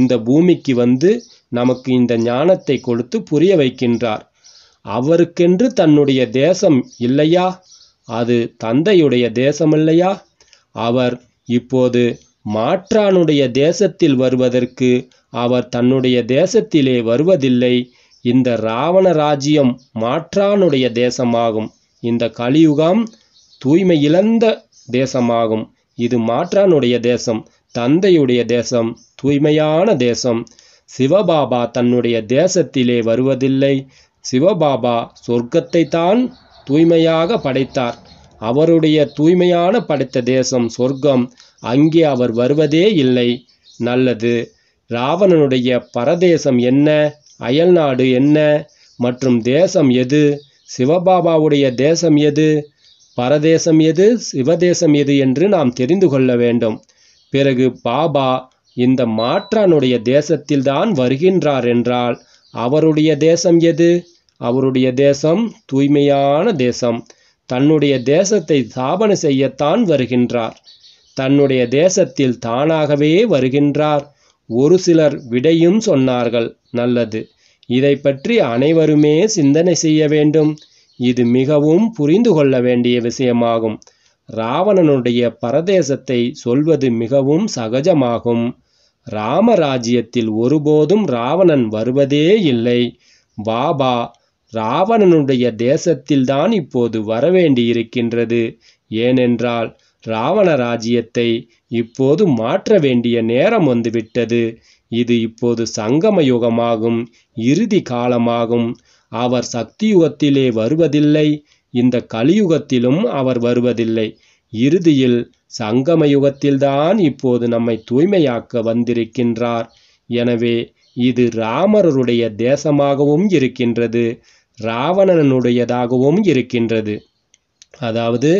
இந்த பூமிக்கு வந்து நமக்கு இந்த ஞானத்தை கொடுத்து புரிய வைக்கின்றார் அவருக்கென்று தன்னுடைய தேசம் இல்லையா அது தந்தையுடைய தேசம் இல்லையா அவர் இப்போது மாற்றானுடைய தேசத்தில் வருவதற்கு அவர் தன்னுடைய தேசத்திலே வருவதில்லை இந்த ராவண ராஜ்யம் மாற்றானுடைய தேசமாகும் இந்த கலியுகம் தூய்மை இழந்த தேசமாகும் இது மாற்றானுடைய தேசம் தந்தையுடைய தேசம் தூய்மையான தேசம் சிவபாபா தன்னுடைய தேசத்திலே வருவதில்லை சிவபாபா சொர்க்கத்தை தான் தூய்மையாக படைத்தார் அவருடைய தூய்மையான படைத்த தேசம் சொர்க்கம் அங்கே அவர் வருவதே இல்லை நல்லது ராவணனுடைய பரதேசம் என்ன அயல்நாடு என்ன மற்றும் தேசம் எது சிவபாபாவுடைய தேசம் எது பரதேசம் எது சிவதேசம் எது என்று நாம் தெரிந்து கொள்ள வேண்டும் பிறகு பாபா இந்த மாற்றானுடைய தேசத்தில்தான் வருகின்றார் என்றால் அவருடைய தேசம் எது அவருடைய தேசம் தூய்மையான தேசம் தன்னுடைய தேசத்தை ஸ்தாபனை செய்யத்தான் வருகின்றார் தன்னுடைய தேசத்தில் தானாகவே வருகின்றார் ஒரு சிலர் விடையும் சொன்னார்கள் நல்லது இதை பற்றி அனைவருமே சிந்தனை செய்ய வேண்டும் இது மிகவும் புரிந்து கொள்ள வேண்டிய விஷயமாகும் ராவணனுடைய பரதேசத்தை சொல்வது மிகவும் சகஜமாகும் ராமராஜ்யத்தில் ஒருபோதும் ராவணன் வருவதே இல்லை பாபா ராவணனுடைய தேசத்தில்தான் இப்போது வரவேண்டியிருக்கின்றது ஏனென்றால் ராவண ராஜ்யத்தை இப்போது மாற்ற வேண்டிய நேரம் வந்துவிட்டது இது இப்போது சங்கம யுகமாகும் இறுதி காலமாகும் அவர் சக்தி யுகத்திலே வருவதில்லை இந்த கலியுகத்திலும் அவர் வருவதில்லை இறுதியில் சங்கம யுகத்தில்தான் இப்போது நம்மை தூய்மையாக்க வந்திருக்கின்றார் எனவே இது ராமருடைய தேசமாகவும் இருக்கின்றது ராவணனுடையதாகவும் இருக்கின்றது அதாவது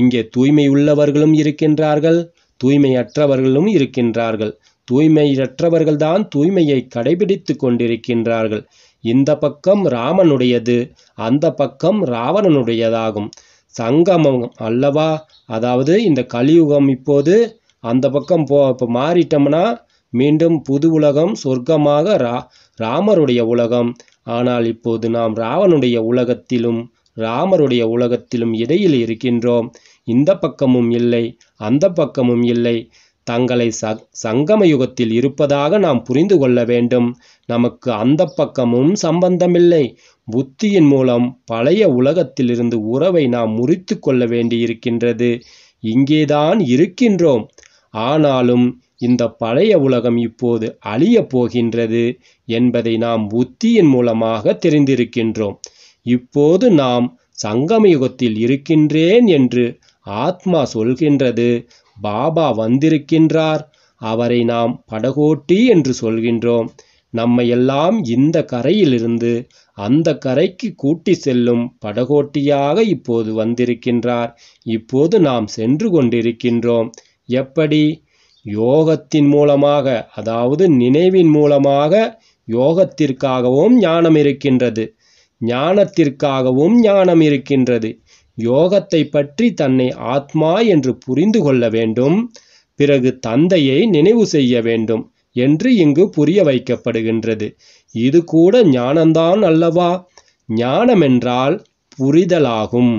இங்கே தூய்மை உள்ளவர்களும் இருக்கின்றார்கள் தூய்மையற்றவர்களும் இருக்கின்றார்கள் தூய்மையற்றவர்கள்தான் தூய்மையை கடைபிடித்து கொண்டிருக்கின்றார்கள் இந்த பக்கம் ராமனுடையது அந்த பக்கம் ராவணனுடையதாகும் சங்கமம் அல்லவா அதாவது இந்த கலியுகம் இப்போது அந்த பக்கம் போ இப்போ மாறிட்டோம்னா மீண்டும் புது உலகம் சொர்க்கமாக ரா ராமருடைய உலகம் ஆனால் இப்போது நாம் ராவனுடைய உலகத்திலும் ராமருடைய உலகத்திலும் இடையில் இருக்கின்றோம் இந்த பக்கமும் இல்லை அந்த பக்கமும் இல்லை தங்களை ச சங்கம யுகத்தில் இருப்பதாக நாம் புரிந்து கொள்ள வேண்டும் நமக்கு அந்த பக்கமும் சம்பந்தமில்லை புத்தியின் மூலம் பழைய உலகத்திலிருந்து உறவை நாம் முறித்து கொள்ள வேண்டியிருக்கின்றது இங்கேதான் இருக்கின்றோம் ஆனாலும் இந்த பழைய உலகம் இப்போது அழியப் போகின்றது என்பதை நாம் புத்தியின் மூலமாக தெரிந்திருக்கின்றோம் இப்போது நாம் யுகத்தில் இருக்கின்றேன் என்று ஆத்மா சொல்கின்றது பாபா வந்திருக்கின்றார் அவரை நாம் படகோட்டி என்று சொல்கின்றோம் நம்மையெல்லாம் இந்த கரையிலிருந்து அந்த கரைக்கு கூட்டி செல்லும் படகோட்டியாக இப்போது வந்திருக்கின்றார் இப்போது நாம் சென்று கொண்டிருக்கின்றோம் எப்படி யோகத்தின் மூலமாக அதாவது நினைவின் மூலமாக யோகத்திற்காகவும் ஞானம் இருக்கின்றது ஞானத்திற்காகவும் ஞானம் இருக்கின்றது யோகத்தை பற்றி தன்னை ஆத்மா என்று புரிந்து கொள்ள வேண்டும் பிறகு தந்தையை நினைவு செய்ய வேண்டும் என்று இங்கு புரிய வைக்கப்படுகின்றது இது கூட ஞானந்தான் அல்லவா ஞானமென்றால் புரிதலாகும்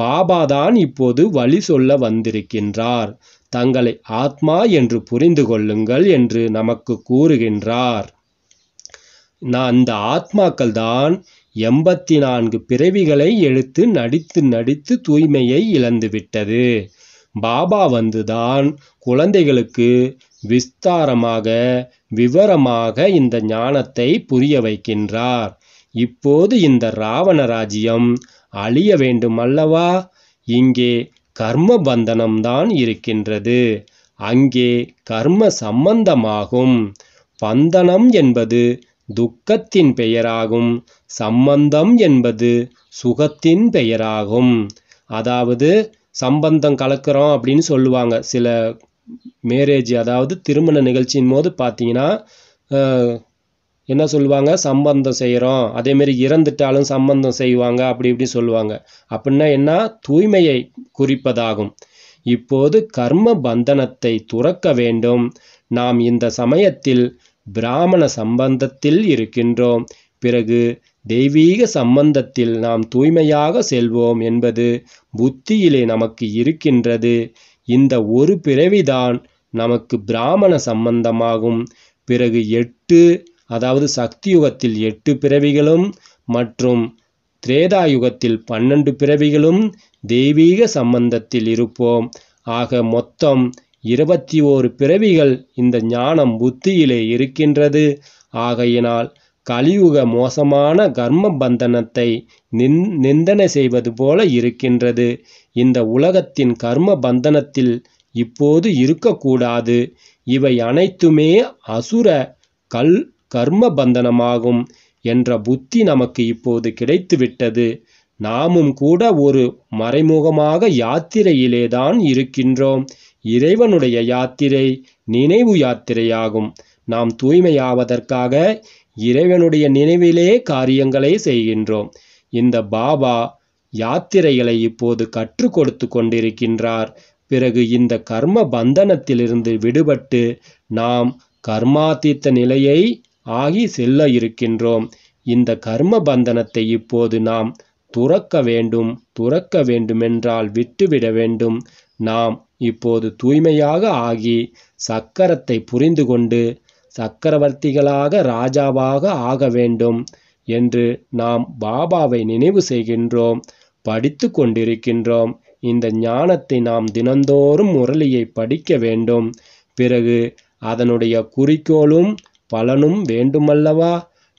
பாபா தான் இப்போது வழி சொல்ல வந்திருக்கின்றார் தங்களை ஆத்மா என்று புரிந்து கொள்ளுங்கள் என்று நமக்கு கூறுகின்றார் நான் அந்த ஆத்மாக்கள் தான் எண்பத்தி நான்கு பிறவிகளை எடுத்து நடித்து நடித்து தூய்மையை இழந்துவிட்டது பாபா வந்துதான் குழந்தைகளுக்கு விஸ்தாரமாக விவரமாக இந்த ஞானத்தை புரிய வைக்கின்றார் இப்போது இந்த ராவண ராஜ்யம் அழிய வேண்டுமல்லவா இங்கே கர்ம பந்தனம்தான் இருக்கின்றது அங்கே கர்ம சம்பந்தமாகும் பந்தனம் என்பது துக்கத்தின் பெயராகும் சம்பந்தம் என்பது சுகத்தின் பெயராகும் அதாவது சம்பந்தம் கலக்கிறோம் அப்படின்னு சொல்லுவாங்க சில மேரேஜ் அதாவது திருமண நிகழ்ச்சியின் போது பார்த்தீங்கன்னா என்ன சொல்லுவாங்க சம்பந்தம் செய்கிறோம் அதேமாரி இறந்துட்டாலும் சம்பந்தம் செய்வாங்க அப்படி இப்படி சொல்லுவாங்க அப்படின்னா என்ன தூய்மையை குறிப்பதாகும் இப்போது கர்ம பந்தனத்தை துறக்க வேண்டும் நாம் இந்த சமயத்தில் பிராமண சம்பந்தத்தில் இருக்கின்றோம் பிறகு தெய்வீக சம்பந்தத்தில் நாம் தூய்மையாக செல்வோம் என்பது புத்தியிலே நமக்கு இருக்கின்றது இந்த ஒரு பிறவிதான் நமக்கு பிராமண சம்பந்தமாகும் பிறகு எட்டு அதாவது சக்தி யுகத்தில் எட்டு பிறவிகளும் மற்றும் திரேதா யுகத்தில் பன்னெண்டு பிறவிகளும் தெய்வீக சம்பந்தத்தில் இருப்போம் ஆக மொத்தம் இருபத்தி ஓரு பிறவிகள் இந்த ஞானம் புத்தியிலே இருக்கின்றது ஆகையினால் கலியுக மோசமான கர்ம பந்தனத்தை நின் நிந்தனை செய்வது போல இருக்கின்றது இந்த உலகத்தின் கர்ம பந்தனத்தில் இப்போது இருக்கக்கூடாது இவை அனைத்துமே அசுர கல் கர்ம பந்தனமாகும் என்ற புத்தி நமக்கு இப்போது கிடைத்துவிட்டது நாமும் கூட ஒரு மறைமுகமாக யாத்திரையிலேதான் இருக்கின்றோம் இறைவனுடைய யாத்திரை நினைவு யாத்திரையாகும் நாம் தூய்மையாவதற்காக இறைவனுடைய நினைவிலே காரியங்களை செய்கின்றோம் இந்த பாபா யாத்திரைகளை இப்போது கற்றுக் கொடுத்து கொண்டிருக்கின்றார் பிறகு இந்த கர்ம பந்தனத்திலிருந்து விடுபட்டு நாம் கர்மாதித்த நிலையை ஆகி செல்ல இருக்கின்றோம் இந்த கர்ம பந்தனத்தை இப்போது நாம் துறக்க வேண்டும் துறக்க வேண்டுமென்றால் விட்டுவிட வேண்டும் நாம் இப்போது தூய்மையாக ஆகி சக்கரத்தை புரிந்து கொண்டு சக்கரவர்த்திகளாக ராஜாவாக ஆக வேண்டும் என்று நாம் பாபாவை நினைவு செய்கின்றோம் படித்து கொண்டிருக்கின்றோம் இந்த ஞானத்தை நாம் தினந்தோறும் முரளியை படிக்க வேண்டும் பிறகு அதனுடைய குறிக்கோளும் பலனும் வேண்டுமல்லவா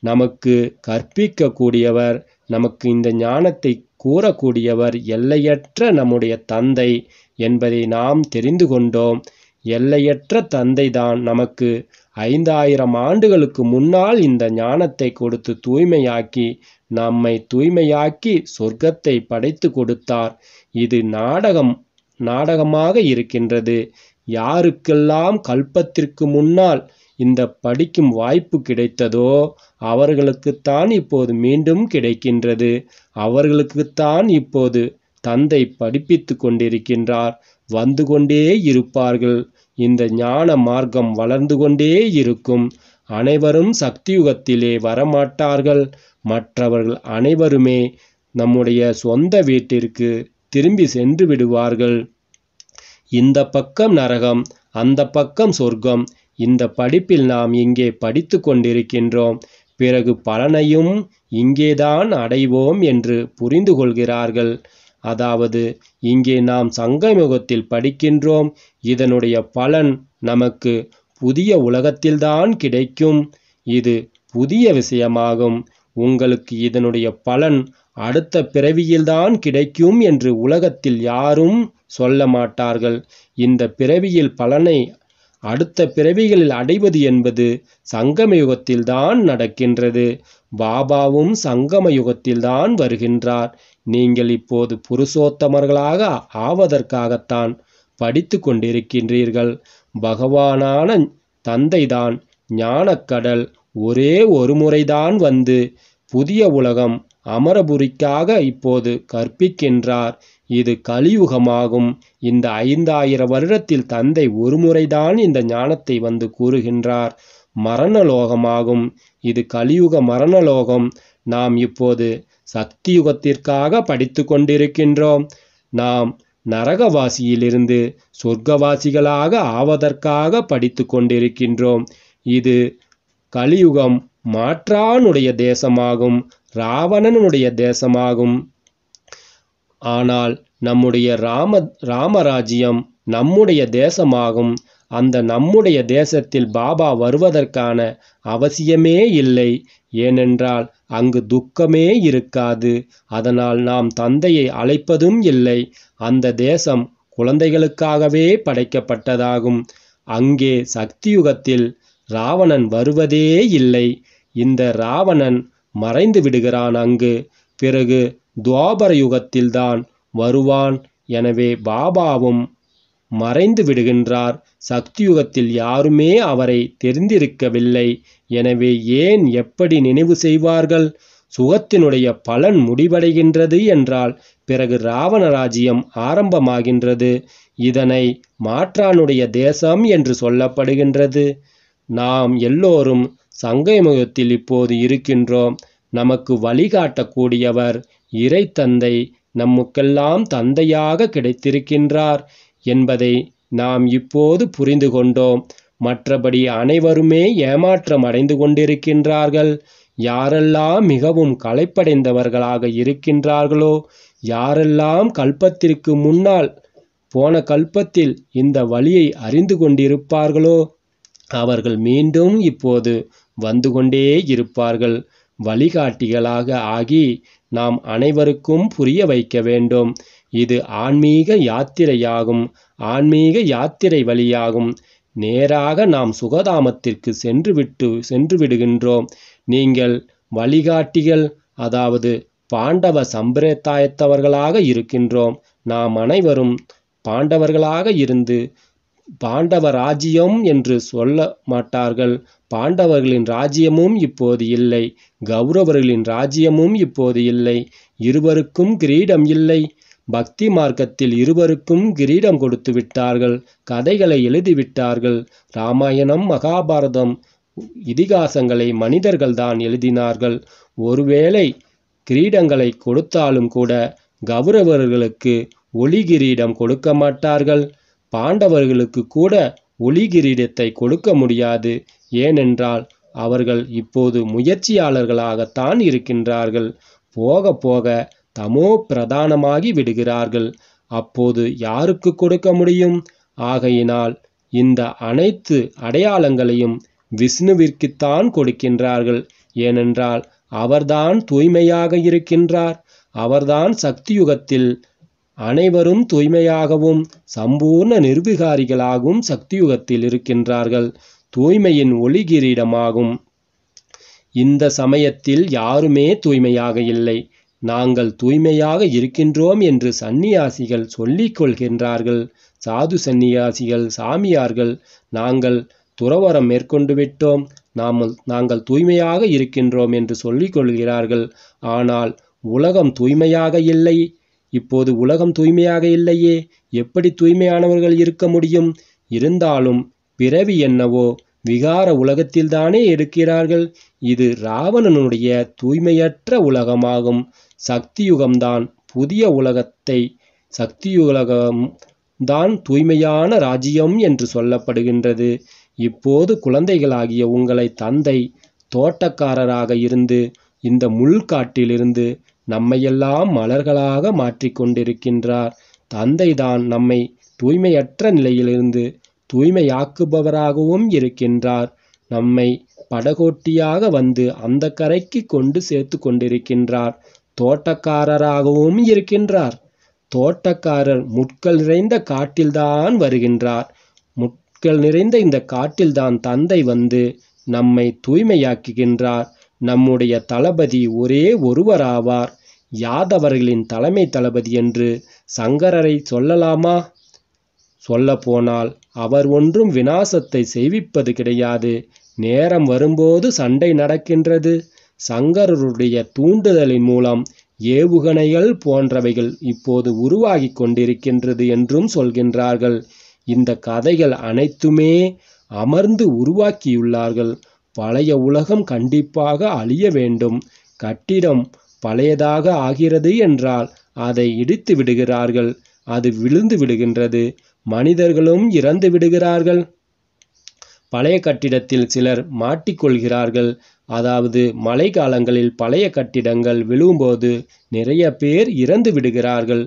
நமக்கு கற்பிக்கக்கூடியவர் நமக்கு இந்த ஞானத்தை கூறக்கூடியவர் எல்லையற்ற நம்முடைய தந்தை என்பதை நாம் தெரிந்து கொண்டோம் எல்லையற்ற தந்தைதான் நமக்கு ஐந்தாயிரம் ஆண்டுகளுக்கு முன்னால் இந்த ஞானத்தை கொடுத்து தூய்மையாக்கி நம்மை தூய்மையாக்கி சொர்க்கத்தை படைத்து கொடுத்தார் இது நாடகம் நாடகமாக இருக்கின்றது யாருக்கெல்லாம் கல்பத்திற்கு முன்னால் இந்த படிக்கும் வாய்ப்பு கிடைத்ததோ அவர்களுக்குத்தான் இப்போது மீண்டும் கிடைக்கின்றது அவர்களுக்குத்தான் இப்போது தந்தை படிப்பித்து கொண்டிருக்கின்றார் வந்து கொண்டே இருப்பார்கள் இந்த ஞான மார்க்கம் வளர்ந்து கொண்டே இருக்கும் அனைவரும் சக்தியுகத்திலே வரமாட்டார்கள் மற்றவர்கள் அனைவருமே நம்முடைய சொந்த வீட்டிற்கு திரும்பி சென்று விடுவார்கள் இந்த பக்கம் நரகம் அந்த பக்கம் சொர்க்கம் இந்த படிப்பில் நாம் இங்கே படித்து கொண்டிருக்கின்றோம் பிறகு பலனையும் இங்கேதான் அடைவோம் என்று புரிந்து கொள்கிறார்கள் அதாவது இங்கே நாம் சங்கமுகத்தில் படிக்கின்றோம் இதனுடைய பலன் நமக்கு புதிய உலகத்தில்தான் கிடைக்கும் இது புதிய விஷயமாகும் உங்களுக்கு இதனுடைய பலன் அடுத்த பிறவியில்தான் கிடைக்கும் என்று உலகத்தில் யாரும் சொல்ல மாட்டார்கள் இந்த பிறவியில் பலனை அடுத்த பிறவிகளில் அடைவது என்பது சங்கமயுகத்தில்தான் நடக்கின்றது பாபாவும் சங்கமயுகத்தில்தான் வருகின்றார் நீங்கள் இப்போது புருஷோத்தமர்களாக ஆவதற்காகத்தான் படித்து கொண்டிருக்கின்றீர்கள் பகவானான தந்தைதான் ஞானக்கடல் ஒரே ஒரு முறைதான் வந்து புதிய உலகம் அமரபுரிக்காக இப்போது கற்பிக்கின்றார் இது கலியுகமாகும் இந்த ஐந்தாயிரம் வருடத்தில் தந்தை ஒருமுறைதான் இந்த ஞானத்தை வந்து கூறுகின்றார் மரணலோகமாகும் இது கலியுக மரணலோகம் நாம் இப்போது சக்தியுகத்திற்காக படித்து கொண்டிருக்கின்றோம் நாம் நரகவாசியிலிருந்து சொர்க்கவாசிகளாக ஆவதற்காக படித்து கொண்டிருக்கின்றோம் இது கலியுகம் மாற்றானுடைய தேசமாகும் ராவணனுடைய தேசமாகும் ஆனால் நம்முடைய ராம ராமராஜ்யம் நம்முடைய தேசமாகும் அந்த நம்முடைய தேசத்தில் பாபா வருவதற்கான அவசியமே இல்லை ஏனென்றால் அங்கு துக்கமே இருக்காது அதனால் நாம் தந்தையை அழைப்பதும் இல்லை அந்த தேசம் குழந்தைகளுக்காகவே படைக்கப்பட்டதாகும் அங்கே சக்தியுகத்தில் ராவணன் வருவதே இல்லை இந்த ராவணன் மறைந்து விடுகிறான் அங்கு பிறகு துவாபர யுகத்தில்தான் வருவான் எனவே பாபாவும் மறைந்து விடுகின்றார் சக்தியுகத்தில் யாருமே அவரை தெரிந்திருக்கவில்லை எனவே ஏன் எப்படி நினைவு செய்வார்கள் சுகத்தினுடைய பலன் முடிவடைகின்றது என்றால் பிறகு ராவணராஜ்யம் ராஜ்யம் ஆரம்பமாகின்றது இதனை மாற்றானுடைய தேசம் என்று சொல்லப்படுகின்றது நாம் எல்லோரும் சங்கைமுகத்தில் இப்போது இருக்கின்றோம் நமக்கு வழிகாட்டக்கூடியவர் இறை தந்தை நமக்கெல்லாம் தந்தையாக கிடைத்திருக்கின்றார் என்பதை நாம் இப்போது புரிந்து கொண்டோம் மற்றபடி அனைவருமே ஏமாற்றம் அடைந்து கொண்டிருக்கின்றார்கள் யாரெல்லாம் மிகவும் களைப்படைந்தவர்களாக இருக்கின்றார்களோ யாரெல்லாம் கல்பத்திற்கு முன்னால் போன கல்பத்தில் இந்த வழியை அறிந்து கொண்டிருப்பார்களோ அவர்கள் மீண்டும் இப்போது வந்து கொண்டே இருப்பார்கள் வழிகாட்டிகளாக ஆகி நாம் அனைவருக்கும் புரிய வைக்க வேண்டும் இது ஆன்மீக யாத்திரையாகும் ஆன்மீக யாத்திரை வழியாகும் நேராக நாம் சுகதாமத்திற்கு சென்று விட்டு சென்று விடுகின்றோம் நீங்கள் வழிகாட்டிகள் அதாவது பாண்டவ சம்பிரதாயத்தவர்களாக இருக்கின்றோம் நாம் அனைவரும் பாண்டவர்களாக இருந்து பாண்டவ ராஜ்யம் என்று சொல்ல மாட்டார்கள் பாண்டவர்களின் ராஜ்யமும் இப்போது இல்லை கௌரவர்களின் ராஜ்யமும் இப்போது இல்லை இருவருக்கும் கிரீடம் இல்லை பக்தி மார்க்கத்தில் இருவருக்கும் கிரீடம் கொடுத்து விட்டார்கள் கதைகளை எழுதிவிட்டார்கள் ராமாயணம் மகாபாரதம் இதிகாசங்களை மனிதர்கள்தான் எழுதினார்கள் ஒருவேளை கிரீடங்களை கொடுத்தாலும் கூட கௌரவர்களுக்கு ஒளி கிரீடம் கொடுக்க மாட்டார்கள் பாண்டவர்களுக்கு கூட ஒளி கிரீடத்தை கொடுக்க முடியாது ஏனென்றால் அவர்கள் இப்போது முயற்சியாளர்களாகத்தான் இருக்கின்றார்கள் போக போக தமோ பிரதானமாகி விடுகிறார்கள் அப்போது யாருக்கு கொடுக்க முடியும் ஆகையினால் இந்த அனைத்து அடையாளங்களையும் விஷ்ணுவிற்குத்தான் கொடுக்கின்றார்கள் ஏனென்றால் அவர்தான் தூய்மையாக இருக்கின்றார் அவர்தான் சக்தியுகத்தில் அனைவரும் தூய்மையாகவும் சம்பூர்ண நிர்விகாரிகளாகவும் சக்தியுகத்தில் இருக்கின்றார்கள் தூய்மையின் ஒளிகிரீடமாகும் இந்த சமயத்தில் யாருமே தூய்மையாக இல்லை நாங்கள் தூய்மையாக இருக்கின்றோம் என்று சந்நியாசிகள் சொல்லிக் கொள்கின்றார்கள் சாது சந்நியாசிகள் சாமியார்கள் நாங்கள் துறவரம் மேற்கொண்டு விட்டோம் நாம் நாங்கள் தூய்மையாக இருக்கின்றோம் என்று சொல்லிக் கொள்கிறார்கள் ஆனால் உலகம் தூய்மையாக இல்லை இப்போது உலகம் தூய்மையாக இல்லையே எப்படி தூய்மையானவர்கள் இருக்க முடியும் இருந்தாலும் பிறவி என்னவோ விகார உலகத்தில்தானே இருக்கிறார்கள் இது ராவணனுடைய தூய்மையற்ற உலகமாகும் சக்தியுகம்தான் புதிய உலகத்தை சக்தியுலகம் தான் தூய்மையான ராஜ்யம் என்று சொல்லப்படுகின்றது இப்போது குழந்தைகளாகிய உங்களை தந்தை தோட்டக்காரராக இருந்து இந்த முள்காட்டிலிருந்து நம்மையெல்லாம் மலர்களாக மாற்றிக்கொண்டிருக்கின்றார் தந்தைதான் நம்மை தூய்மையற்ற நிலையிலிருந்து தூய்மையாக்குபவராகவும் இருக்கின்றார் நம்மை படகோட்டியாக வந்து அந்த கரைக்கு கொண்டு சேர்த்து கொண்டிருக்கின்றார் தோட்டக்காரராகவும் இருக்கின்றார் தோட்டக்காரர் முட்கள் நிறைந்த காட்டில்தான் வருகின்றார் முட்கள் நிறைந்த இந்த காட்டில்தான் தந்தை வந்து நம்மை தூய்மையாக்குகின்றார் நம்முடைய தளபதி ஒரே ஒருவராவார் யாதவர்களின் தலைமை தளபதி என்று சங்கரரை சொல்லலாமா சொல்லப்போனால் அவர் ஒன்றும் வினாசத்தை செய்விப்பது கிடையாது நேரம் வரும்போது சண்டை நடக்கின்றது சங்கரருடைய தூண்டுதலின் மூலம் ஏவுகணைகள் போன்றவைகள் இப்போது உருவாகி கொண்டிருக்கின்றது என்றும் சொல்கின்றார்கள் இந்த கதைகள் அனைத்துமே அமர்ந்து உருவாக்கியுள்ளார்கள் பழைய உலகம் கண்டிப்பாக அழிய வேண்டும் கட்டிடம் பழையதாக ஆகிறது என்றால் அதை இடித்து விடுகிறார்கள் அது விழுந்து விடுகின்றது மனிதர்களும் இறந்து விடுகிறார்கள் பழைய கட்டிடத்தில் சிலர் மாட்டிக்கொள்கிறார்கள் அதாவது மழை காலங்களில் பழைய கட்டிடங்கள் விழும்போது நிறைய பேர் இறந்து விடுகிறார்கள்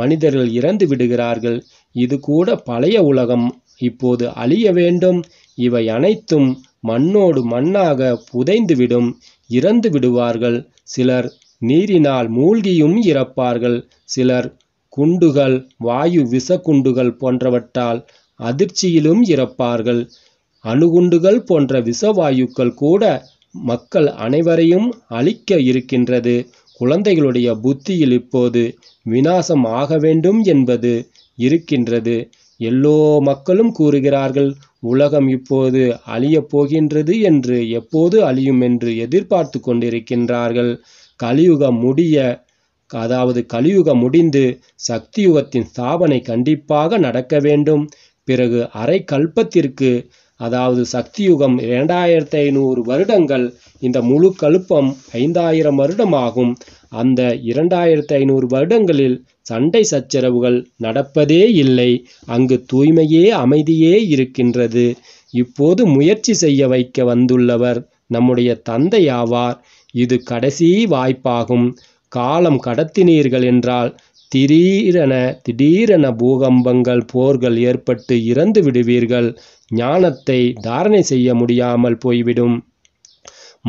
மனிதர்கள் இறந்து விடுகிறார்கள் இது கூட பழைய உலகம் இப்போது அழிய வேண்டும் இவை அனைத்தும் மண்ணோடு மண்ணாக புதைந்துவிடும் இறந்து விடுவார்கள் சிலர் நீரினால் மூழ்கியும் இறப்பார்கள் சிலர் குண்டுகள் வாயு குண்டுகள் போன்றவற்றால் அதிர்ச்சியிலும் இறப்பார்கள் அணுகுண்டுகள் போன்ற விஷவாயுக்கள் கூட மக்கள் அனைவரையும் அழிக்க இருக்கின்றது குழந்தைகளுடைய புத்தியில் இப்போது விநாசம் ஆக வேண்டும் என்பது இருக்கின்றது எல்லோ மக்களும் கூறுகிறார்கள் உலகம் இப்போது அழியப் போகின்றது என்று எப்போது அழியும் என்று எதிர்பார்த்து கொண்டிருக்கின்றார்கள் கலியுகம் முடிய அதாவது கலியுகம் முடிந்து சக்தியுகத்தின் ஸ்தாபனை கண்டிப்பாக நடக்க வேண்டும் பிறகு அரை கல்பத்திற்கு அதாவது சக்தி யுகம் இரண்டாயிரத்தி ஐநூறு வருடங்கள் இந்த முழு கழுப்பம் ஐந்தாயிரம் வருடமாகும் அந்த இரண்டாயிரத்தி ஐநூறு வருடங்களில் சண்டை சச்சரவுகள் நடப்பதே இல்லை அங்கு தூய்மையே அமைதியே இருக்கின்றது இப்போது முயற்சி செய்ய வைக்க வந்துள்ளவர் நம்முடைய தந்தை ஆவார் இது கடைசி வாய்ப்பாகும் காலம் கடத்தினீர்கள் என்றால் திடீரென திடீரென பூகம்பங்கள் போர்கள் ஏற்பட்டு இறந்து விடுவீர்கள் ஞானத்தை தாரணை செய்ய முடியாமல் போய்விடும்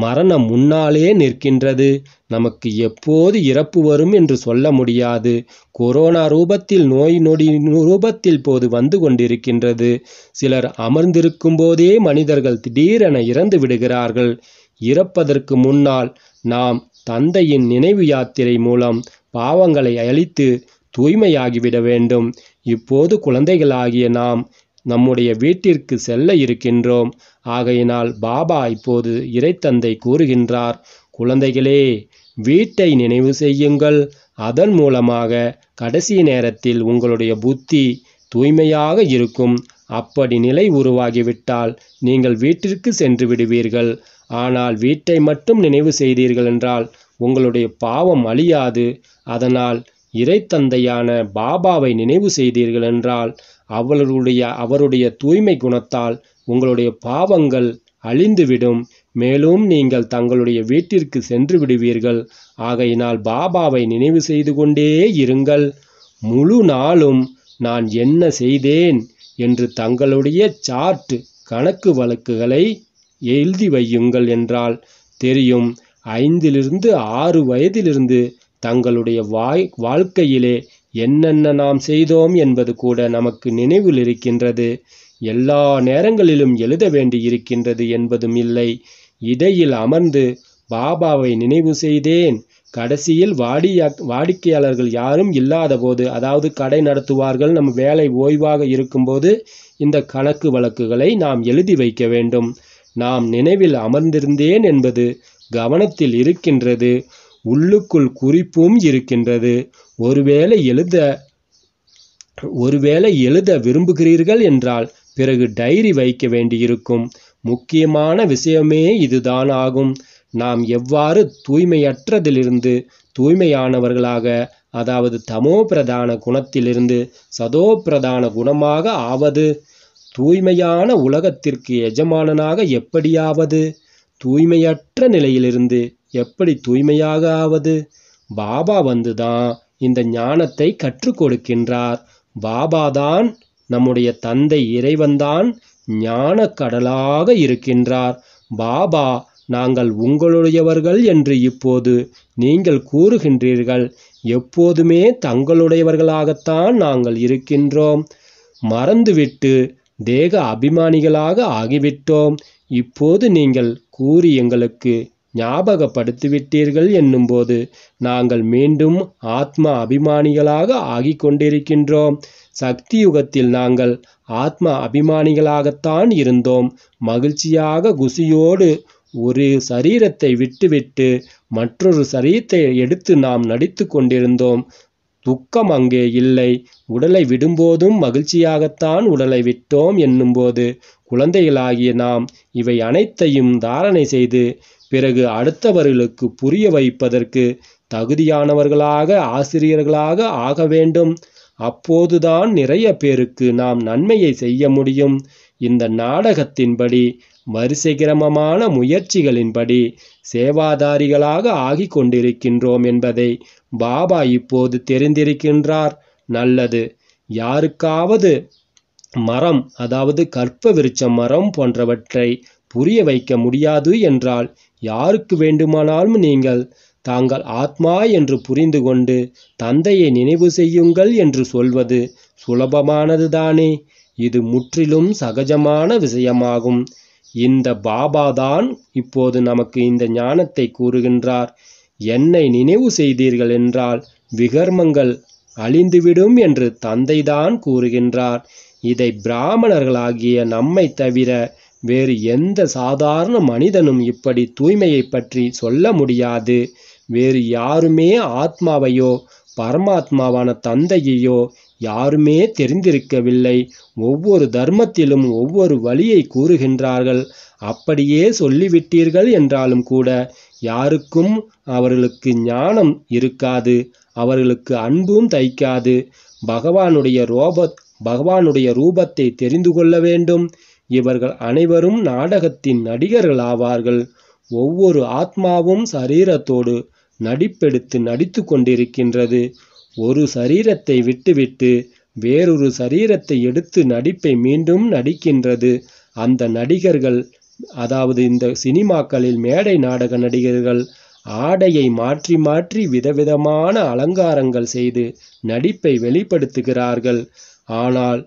மரணம் முன்னாலே நிற்கின்றது நமக்கு எப்போது இறப்பு வரும் என்று சொல்ல முடியாது கொரோனா ரூபத்தில் நோய் நொடி ரூபத்தில் போது வந்து கொண்டிருக்கின்றது சிலர் அமர்ந்திருக்கும் போதே மனிதர்கள் திடீரென இறந்து விடுகிறார்கள் இறப்பதற்கு முன்னால் நாம் தந்தையின் நினைவு யாத்திரை மூலம் பாவங்களை அழித்து தூய்மையாகிவிட வேண்டும் இப்போது குழந்தைகளாகிய நாம் நம்முடைய வீட்டிற்கு செல்ல இருக்கின்றோம் ஆகையினால் பாபா இப்போது இறைத்தந்தை கூறுகின்றார் குழந்தைகளே வீட்டை நினைவு செய்யுங்கள் அதன் மூலமாக கடைசி நேரத்தில் உங்களுடைய புத்தி தூய்மையாக இருக்கும் அப்படி நிலை உருவாகிவிட்டால் நீங்கள் வீட்டிற்கு சென்று விடுவீர்கள் ஆனால் வீட்டை மட்டும் நினைவு செய்தீர்கள் என்றால் உங்களுடைய பாவம் அழியாது அதனால் இறைத்தந்தையான பாபாவை நினைவு செய்தீர்கள் என்றால் அவர்களுடைய அவருடைய தூய்மை குணத்தால் உங்களுடைய பாவங்கள் அழிந்துவிடும் மேலும் நீங்கள் தங்களுடைய வீட்டிற்கு சென்று விடுவீர்கள் ஆகையினால் பாபாவை நினைவு செய்து கொண்டே இருங்கள் முழு நாளும் நான் என்ன செய்தேன் என்று தங்களுடைய சார்ட் கணக்கு வழக்குகளை எழுதி வையுங்கள் என்றால் தெரியும் ஐந்திலிருந்து ஆறு வயதிலிருந்து தங்களுடைய வாய் வாழ்க்கையிலே என்னென்ன நாம் செய்தோம் என்பது கூட நமக்கு நினைவில் இருக்கின்றது எல்லா நேரங்களிலும் எழுத வேண்டியிருக்கின்றது என்பதும் இல்லை இடையில் அமர்ந்து பாபாவை நினைவு செய்தேன் கடைசியில் வாடியா வாடிக்கையாளர்கள் யாரும் இல்லாத போது அதாவது கடை நடத்துவார்கள் நம் வேலை ஓய்வாக இருக்கும்போது இந்த கணக்கு வழக்குகளை நாம் எழுதி வைக்க வேண்டும் நாம் நினைவில் அமர்ந்திருந்தேன் என்பது கவனத்தில் இருக்கின்றது உள்ளுக்குள் குறிப்பும் இருக்கின்றது ஒருவேளை எழுத ஒருவேளை எழுத விரும்புகிறீர்கள் என்றால் பிறகு டைரி வைக்க வேண்டியிருக்கும் முக்கியமான விஷயமே இதுதான் ஆகும் நாம் எவ்வாறு தூய்மையற்றதிலிருந்து தூய்மையானவர்களாக அதாவது தமோ பிரதான குணத்திலிருந்து சதோ பிரதான குணமாக ஆவது தூய்மையான உலகத்திற்கு எஜமானனாக எப்படியாவது தூய்மையற்ற நிலையிலிருந்து எப்படி தூய்மையாக ஆவது பாபா வந்துதான் இந்த ஞானத்தை கற்றுக் கொடுக்கின்றார் பாபாதான் நம்முடைய தந்தை இறைவன்தான் ஞான கடலாக இருக்கின்றார் பாபா நாங்கள் உங்களுடையவர்கள் என்று இப்போது நீங்கள் கூறுகின்றீர்கள் எப்போதுமே தங்களுடையவர்களாகத்தான் நாங்கள் இருக்கின்றோம் மறந்துவிட்டு தேக அபிமானிகளாக ஆகிவிட்டோம் இப்போது நீங்கள் கூறி எங்களுக்கு ஞாபகப்படுத்திவிட்டீர்கள் என்னும்போது நாங்கள் மீண்டும் ஆத்ம அபிமானிகளாக ஆகிக்கொண்டிருக்கின்றோம் கொண்டிருக்கின்றோம் சக்தி யுகத்தில் நாங்கள் ஆத்ம அபிமானிகளாகத்தான் இருந்தோம் மகிழ்ச்சியாக குசியோடு ஒரு சரீரத்தை விட்டுவிட்டு மற்றொரு சரீரத்தை எடுத்து நாம் நடித்து கொண்டிருந்தோம் துக்கம் அங்கே இல்லை உடலை விடும்போதும் மகிழ்ச்சியாகத்தான் உடலை விட்டோம் என்னும்போது குழந்தைகளாகிய நாம் இவை அனைத்தையும் தாரணை செய்து பிறகு அடுத்தவர்களுக்கு புரிய வைப்பதற்கு தகுதியானவர்களாக ஆசிரியர்களாக ஆக வேண்டும் அப்போதுதான் நிறைய பேருக்கு நாம் நன்மையை செய்ய முடியும் இந்த நாடகத்தின்படி வரிசைகிரமமான முயற்சிகளின்படி சேவாதாரிகளாக ஆகி கொண்டிருக்கின்றோம் என்பதை பாபா இப்போது தெரிந்திருக்கின்றார் நல்லது யாருக்காவது மரம் அதாவது கற்ப விருச்ச மரம் போன்றவற்றை புரிய வைக்க முடியாது என்றால் யாருக்கு வேண்டுமானாலும் நீங்கள் தாங்கள் ஆத்மா என்று புரிந்து கொண்டு தந்தையை நினைவு செய்யுங்கள் என்று சொல்வது சுலபமானதுதானே இது முற்றிலும் சகஜமான விஷயமாகும் இந்த பாபா தான் இப்போது நமக்கு இந்த ஞானத்தை கூறுகின்றார் என்னை நினைவு செய்தீர்கள் என்றால் விகர்மங்கள் அழிந்துவிடும் என்று தந்தைதான் கூறுகின்றார் இதை பிராமணர்களாகிய நம்மை தவிர வேறு எந்த சாதாரண மனிதனும் இப்படி தூய்மையை பற்றி சொல்ல முடியாது வேறு யாருமே ஆத்மாவையோ பரமாத்மாவான தந்தையையோ யாருமே தெரிந்திருக்கவில்லை ஒவ்வொரு தர்மத்திலும் ஒவ்வொரு வழியை கூறுகின்றார்கள் அப்படியே சொல்லிவிட்டீர்கள் என்றாலும் கூட யாருக்கும் அவர்களுக்கு ஞானம் இருக்காது அவர்களுக்கு அன்பும் தைக்காது பகவானுடைய ரோபத் பகவானுடைய ரூபத்தை தெரிந்து கொள்ள வேண்டும் இவர்கள் அனைவரும் நாடகத்தின் நடிகர்களாவார்கள் ஒவ்வொரு ஆத்மாவும் சரீரத்தோடு நடிப்பெடுத்து நடித்து கொண்டிருக்கின்றது ஒரு சரீரத்தை விட்டுவிட்டு வேறொரு சரீரத்தை எடுத்து நடிப்பை மீண்டும் நடிக்கின்றது அந்த நடிகர்கள் அதாவது இந்த சினிமாக்களில் மேடை நாடக நடிகர்கள் ஆடையை மாற்றி மாற்றி விதவிதமான அலங்காரங்கள் செய்து நடிப்பை வெளிப்படுத்துகிறார்கள் ஆனால்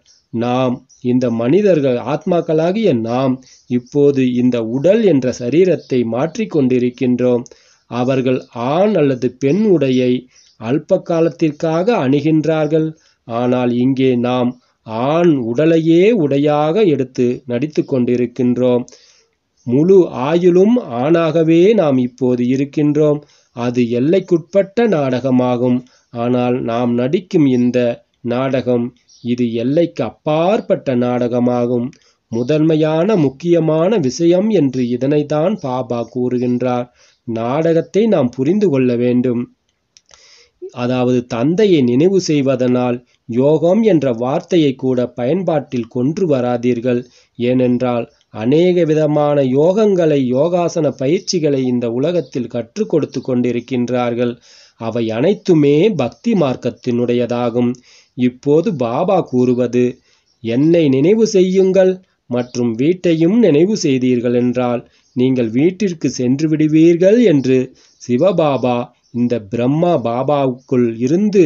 நாம் இந்த மனிதர்கள் ஆத்மாக்களாகிய நாம் இப்போது இந்த உடல் என்ற சரீரத்தை மாற்றிக்கொண்டிருக்கின்றோம் அவர்கள் ஆண் அல்லது பெண் உடையை அல்ப காலத்திற்காக அணுகின்றார்கள் ஆனால் இங்கே நாம் ஆண் உடலையே உடையாக எடுத்து நடித்து கொண்டிருக்கின்றோம் முழு ஆயுளும் ஆணாகவே நாம் இப்போது இருக்கின்றோம் அது எல்லைக்குட்பட்ட நாடகமாகும் ஆனால் நாம் நடிக்கும் இந்த நாடகம் இது எல்லைக்கு அப்பாற்பட்ட நாடகமாகும் முதன்மையான முக்கியமான விஷயம் என்று இதனைத்தான் பாபா கூறுகின்றார் நாடகத்தை நாம் புரிந்து கொள்ள வேண்டும் அதாவது தந்தையை நினைவு செய்வதனால் யோகம் என்ற வார்த்தையை கூட பயன்பாட்டில் கொன்று வராதீர்கள் ஏனென்றால் அநேக விதமான யோகங்களை யோகாசன பயிற்சிகளை இந்த உலகத்தில் கற்றுக் கொடுத்து கொண்டிருக்கின்றார்கள் அவை அனைத்துமே பக்தி மார்க்கத்தினுடையதாகும் இப்போது பாபா கூறுவது என்னை நினைவு செய்யுங்கள் மற்றும் வீட்டையும் நினைவு செய்தீர்கள் என்றால் நீங்கள் வீட்டிற்கு சென்று விடுவீர்கள் என்று சிவபாபா இந்த பிரம்மா பாபாவுக்குள் இருந்து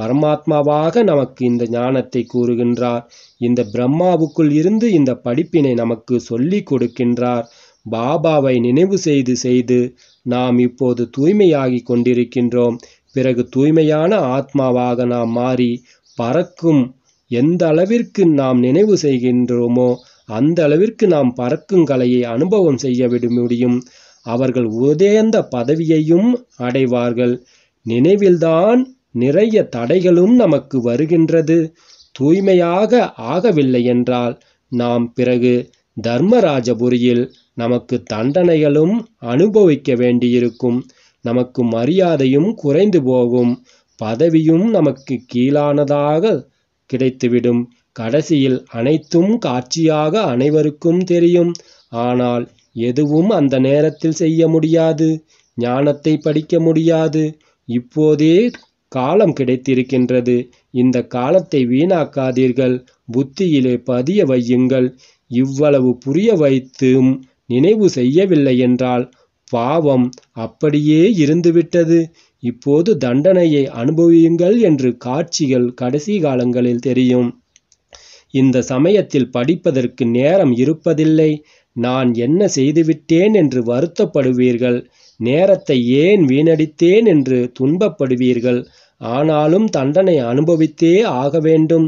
பரமாத்மாவாக நமக்கு இந்த ஞானத்தை கூறுகின்றார் இந்த பிரம்மாவுக்குள் இருந்து இந்த படிப்பினை நமக்கு சொல்லிக் கொடுக்கின்றார் பாபாவை நினைவு செய்து செய்து நாம் இப்போது தூய்மையாகி கொண்டிருக்கின்றோம் பிறகு தூய்மையான ஆத்மாவாக நாம் மாறி பறக்கும் எந்த அளவிற்கு நாம் நினைவு செய்கின்றோமோ அந்த அளவிற்கு நாம் பறக்கும் கலையை அனுபவம் செய்ய விட முடியும் அவர்கள் உதேந்த பதவியையும் அடைவார்கள் நினைவில்தான் நிறைய தடைகளும் நமக்கு வருகின்றது தூய்மையாக ஆகவில்லை என்றால் நாம் பிறகு தர்மராஜபுரியில் நமக்கு தண்டனைகளும் அனுபவிக்க வேண்டியிருக்கும் நமக்கு மரியாதையும் குறைந்து போகும் பதவியும் நமக்கு கீழானதாக கிடைத்துவிடும் கடைசியில் அனைத்தும் காட்சியாக அனைவருக்கும் தெரியும் ஆனால் எதுவும் அந்த நேரத்தில் செய்ய முடியாது ஞானத்தை படிக்க முடியாது இப்போதே காலம் கிடைத்திருக்கின்றது இந்த காலத்தை வீணாக்காதீர்கள் புத்தியிலே பதிய வையுங்கள் இவ்வளவு புரிய வைத்தும் நினைவு செய்யவில்லை என்றால் பாவம் அப்படியே இருந்துவிட்டது இப்போது தண்டனையை அனுபவியுங்கள் என்று காட்சிகள் கடைசி காலங்களில் தெரியும் இந்த சமயத்தில் படிப்பதற்கு நேரம் இருப்பதில்லை நான் என்ன செய்துவிட்டேன் என்று வருத்தப்படுவீர்கள் நேரத்தை ஏன் வீணடித்தேன் என்று துன்பப்படுவீர்கள் ஆனாலும் தண்டனை அனுபவித்தே ஆக வேண்டும்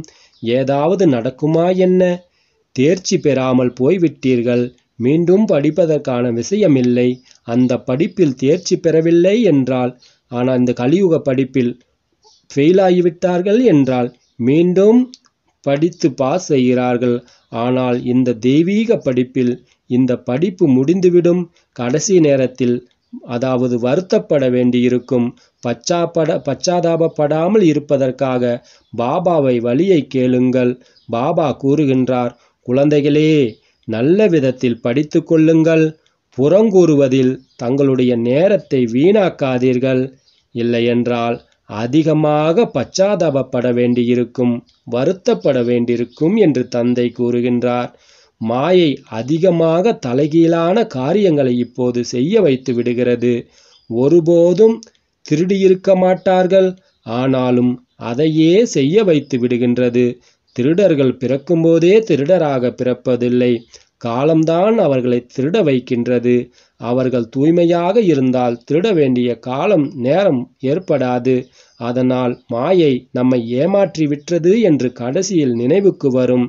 ஏதாவது நடக்குமா என்ன தேர்ச்சி பெறாமல் போய்விட்டீர்கள் மீண்டும் படிப்பதற்கான விஷயமில்லை அந்த படிப்பில் தேர்ச்சி பெறவில்லை என்றால் ஆனால் இந்த கலியுக படிப்பில் ஃபெயில் ஆகிவிட்டார்கள் என்றால் மீண்டும் படித்து பாஸ் செய்கிறார்கள் ஆனால் இந்த தெய்வீக படிப்பில் இந்த படிப்பு முடிந்துவிடும் கடைசி நேரத்தில் அதாவது வருத்தப்பட வேண்டியிருக்கும் பச்சாப்பட பச்சாதாபப்படாமல் இருப்பதற்காக பாபாவை வழியை கேளுங்கள் பாபா கூறுகின்றார் குழந்தைகளே நல்ல விதத்தில் படித்து கொள்ளுங்கள் புறங்கூறுவதில் தங்களுடைய நேரத்தை வீணாக்காதீர்கள் இல்லையென்றால் அதிகமாக பச்சாதாபப்பட வேண்டியிருக்கும் வருத்தப்பட வேண்டியிருக்கும் என்று தந்தை கூறுகின்றார் மாயை அதிகமாக தலைகீழான காரியங்களை இப்போது செய்ய வைத்து விடுகிறது ஒருபோதும் திருடியிருக்க மாட்டார்கள் ஆனாலும் அதையே செய்ய வைத்து விடுகின்றது திருடர்கள் பிறக்கும்போதே திருடராக பிறப்பதில்லை காலம்தான் அவர்களை திருட வைக்கின்றது அவர்கள் தூய்மையாக இருந்தால் திருட வேண்டிய காலம் நேரம் ஏற்படாது அதனால் மாயை நம்மை ஏமாற்றி விட்டது என்று கடைசியில் நினைவுக்கு வரும்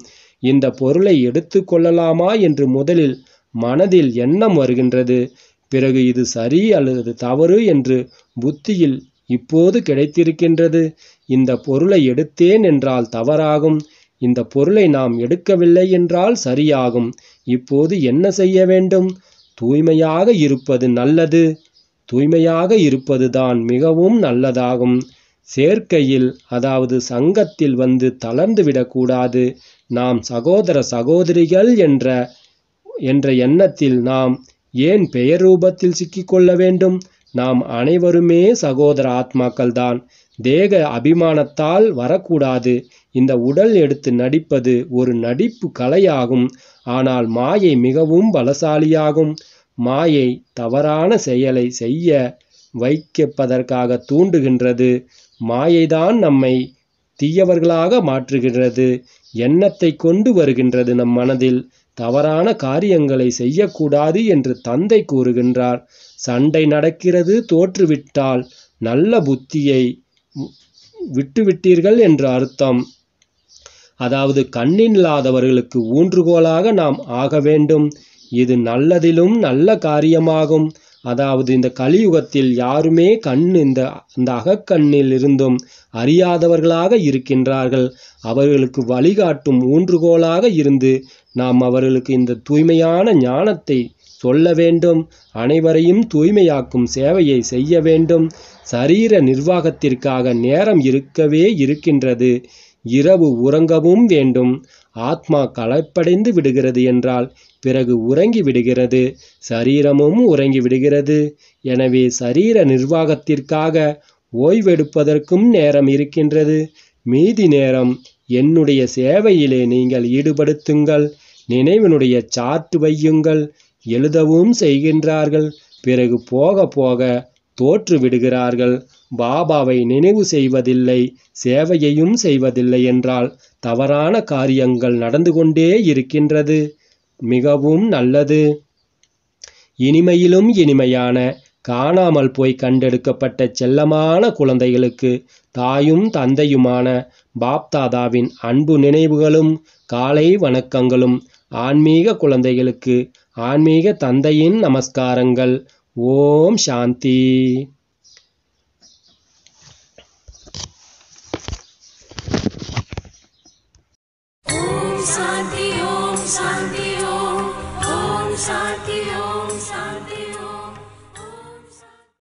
இந்த பொருளை எடுத்து கொள்ளலாமா என்று முதலில் மனதில் எண்ணம் வருகின்றது பிறகு இது சரி அல்லது தவறு என்று புத்தியில் இப்போது கிடைத்திருக்கின்றது இந்த பொருளை எடுத்தேன் என்றால் தவறாகும் இந்த பொருளை நாம் எடுக்கவில்லை என்றால் சரியாகும் இப்போது என்ன செய்ய வேண்டும் தூய்மையாக இருப்பது நல்லது தூய்மையாக இருப்பதுதான் மிகவும் நல்லதாகும் சேர்க்கையில் அதாவது சங்கத்தில் வந்து தளர்ந்து விடக்கூடாது நாம் சகோதர சகோதரிகள் என்ற என்ற எண்ணத்தில் நாம் ஏன் பெயர் ரூபத்தில் சிக்கிக்கொள்ள வேண்டும் நாம் அனைவருமே சகோதர ஆத்மாக்கள்தான் தேக அபிமானத்தால் வரக்கூடாது இந்த உடல் எடுத்து நடிப்பது ஒரு நடிப்பு கலையாகும் ஆனால் மாயை மிகவும் பலசாலியாகும் மாயை தவறான செயலை செய்ய வைக்கப்பதற்காக தூண்டுகின்றது மாயைதான் நம்மை தீயவர்களாக மாற்றுகின்றது எண்ணத்தை கொண்டு வருகின்றது நம் மனதில் தவறான காரியங்களை செய்யக்கூடாது என்று தந்தை கூறுகின்றார் சண்டை நடக்கிறது தோற்றுவிட்டால் நல்ல புத்தியை விட்டுவிட்டீர்கள் என்று அர்த்தம் அதாவது கண்ணில்லாதவர்களுக்கு ஊன்றுகோலாக நாம் ஆக வேண்டும் இது நல்லதிலும் நல்ல காரியமாகும் அதாவது இந்த கலியுகத்தில் யாருமே கண் இந்த இந்த அகக்கண்ணில் இருந்தும் அறியாதவர்களாக இருக்கின்றார்கள் அவர்களுக்கு வழிகாட்டும் ஊன்றுகோலாக இருந்து நாம் அவர்களுக்கு இந்த தூய்மையான ஞானத்தை சொல்ல வேண்டும் அனைவரையும் தூய்மையாக்கும் சேவையை செய்ய வேண்டும் சரீர நிர்வாகத்திற்காக நேரம் இருக்கவே இருக்கின்றது இரவு உறங்கவும் வேண்டும் ஆத்மா களைப்படைந்து விடுகிறது என்றால் பிறகு உறங்கி விடுகிறது சரீரமும் உறங்கி விடுகிறது எனவே சரீர நிர்வாகத்திற்காக ஓய்வெடுப்பதற்கும் நேரம் இருக்கின்றது மீதி நேரம் என்னுடைய சேவையிலே நீங்கள் ஈடுபடுத்துங்கள் நினைவினுடைய சாட்டு வையுங்கள் எழுதவும் செய்கின்றார்கள் பிறகு போக போக தோற்று விடுகிறார்கள் பாபாவை நினைவு செய்வதில்லை சேவையையும் செய்வதில்லை என்றால் தவறான காரியங்கள் நடந்து கொண்டே இருக்கின்றது மிகவும் நல்லது இனிமையிலும் இனிமையான காணாமல் போய் கண்டெடுக்கப்பட்ட செல்லமான குழந்தைகளுக்கு தாயும் தந்தையுமான பாப்தாதாவின் அன்பு நினைவுகளும் காலை வணக்கங்களும் ஆன்மீக குழந்தைகளுக்கு ஆன்மீக தந்தையின் நமஸ்காரங்கள் ஓம் சாந்தி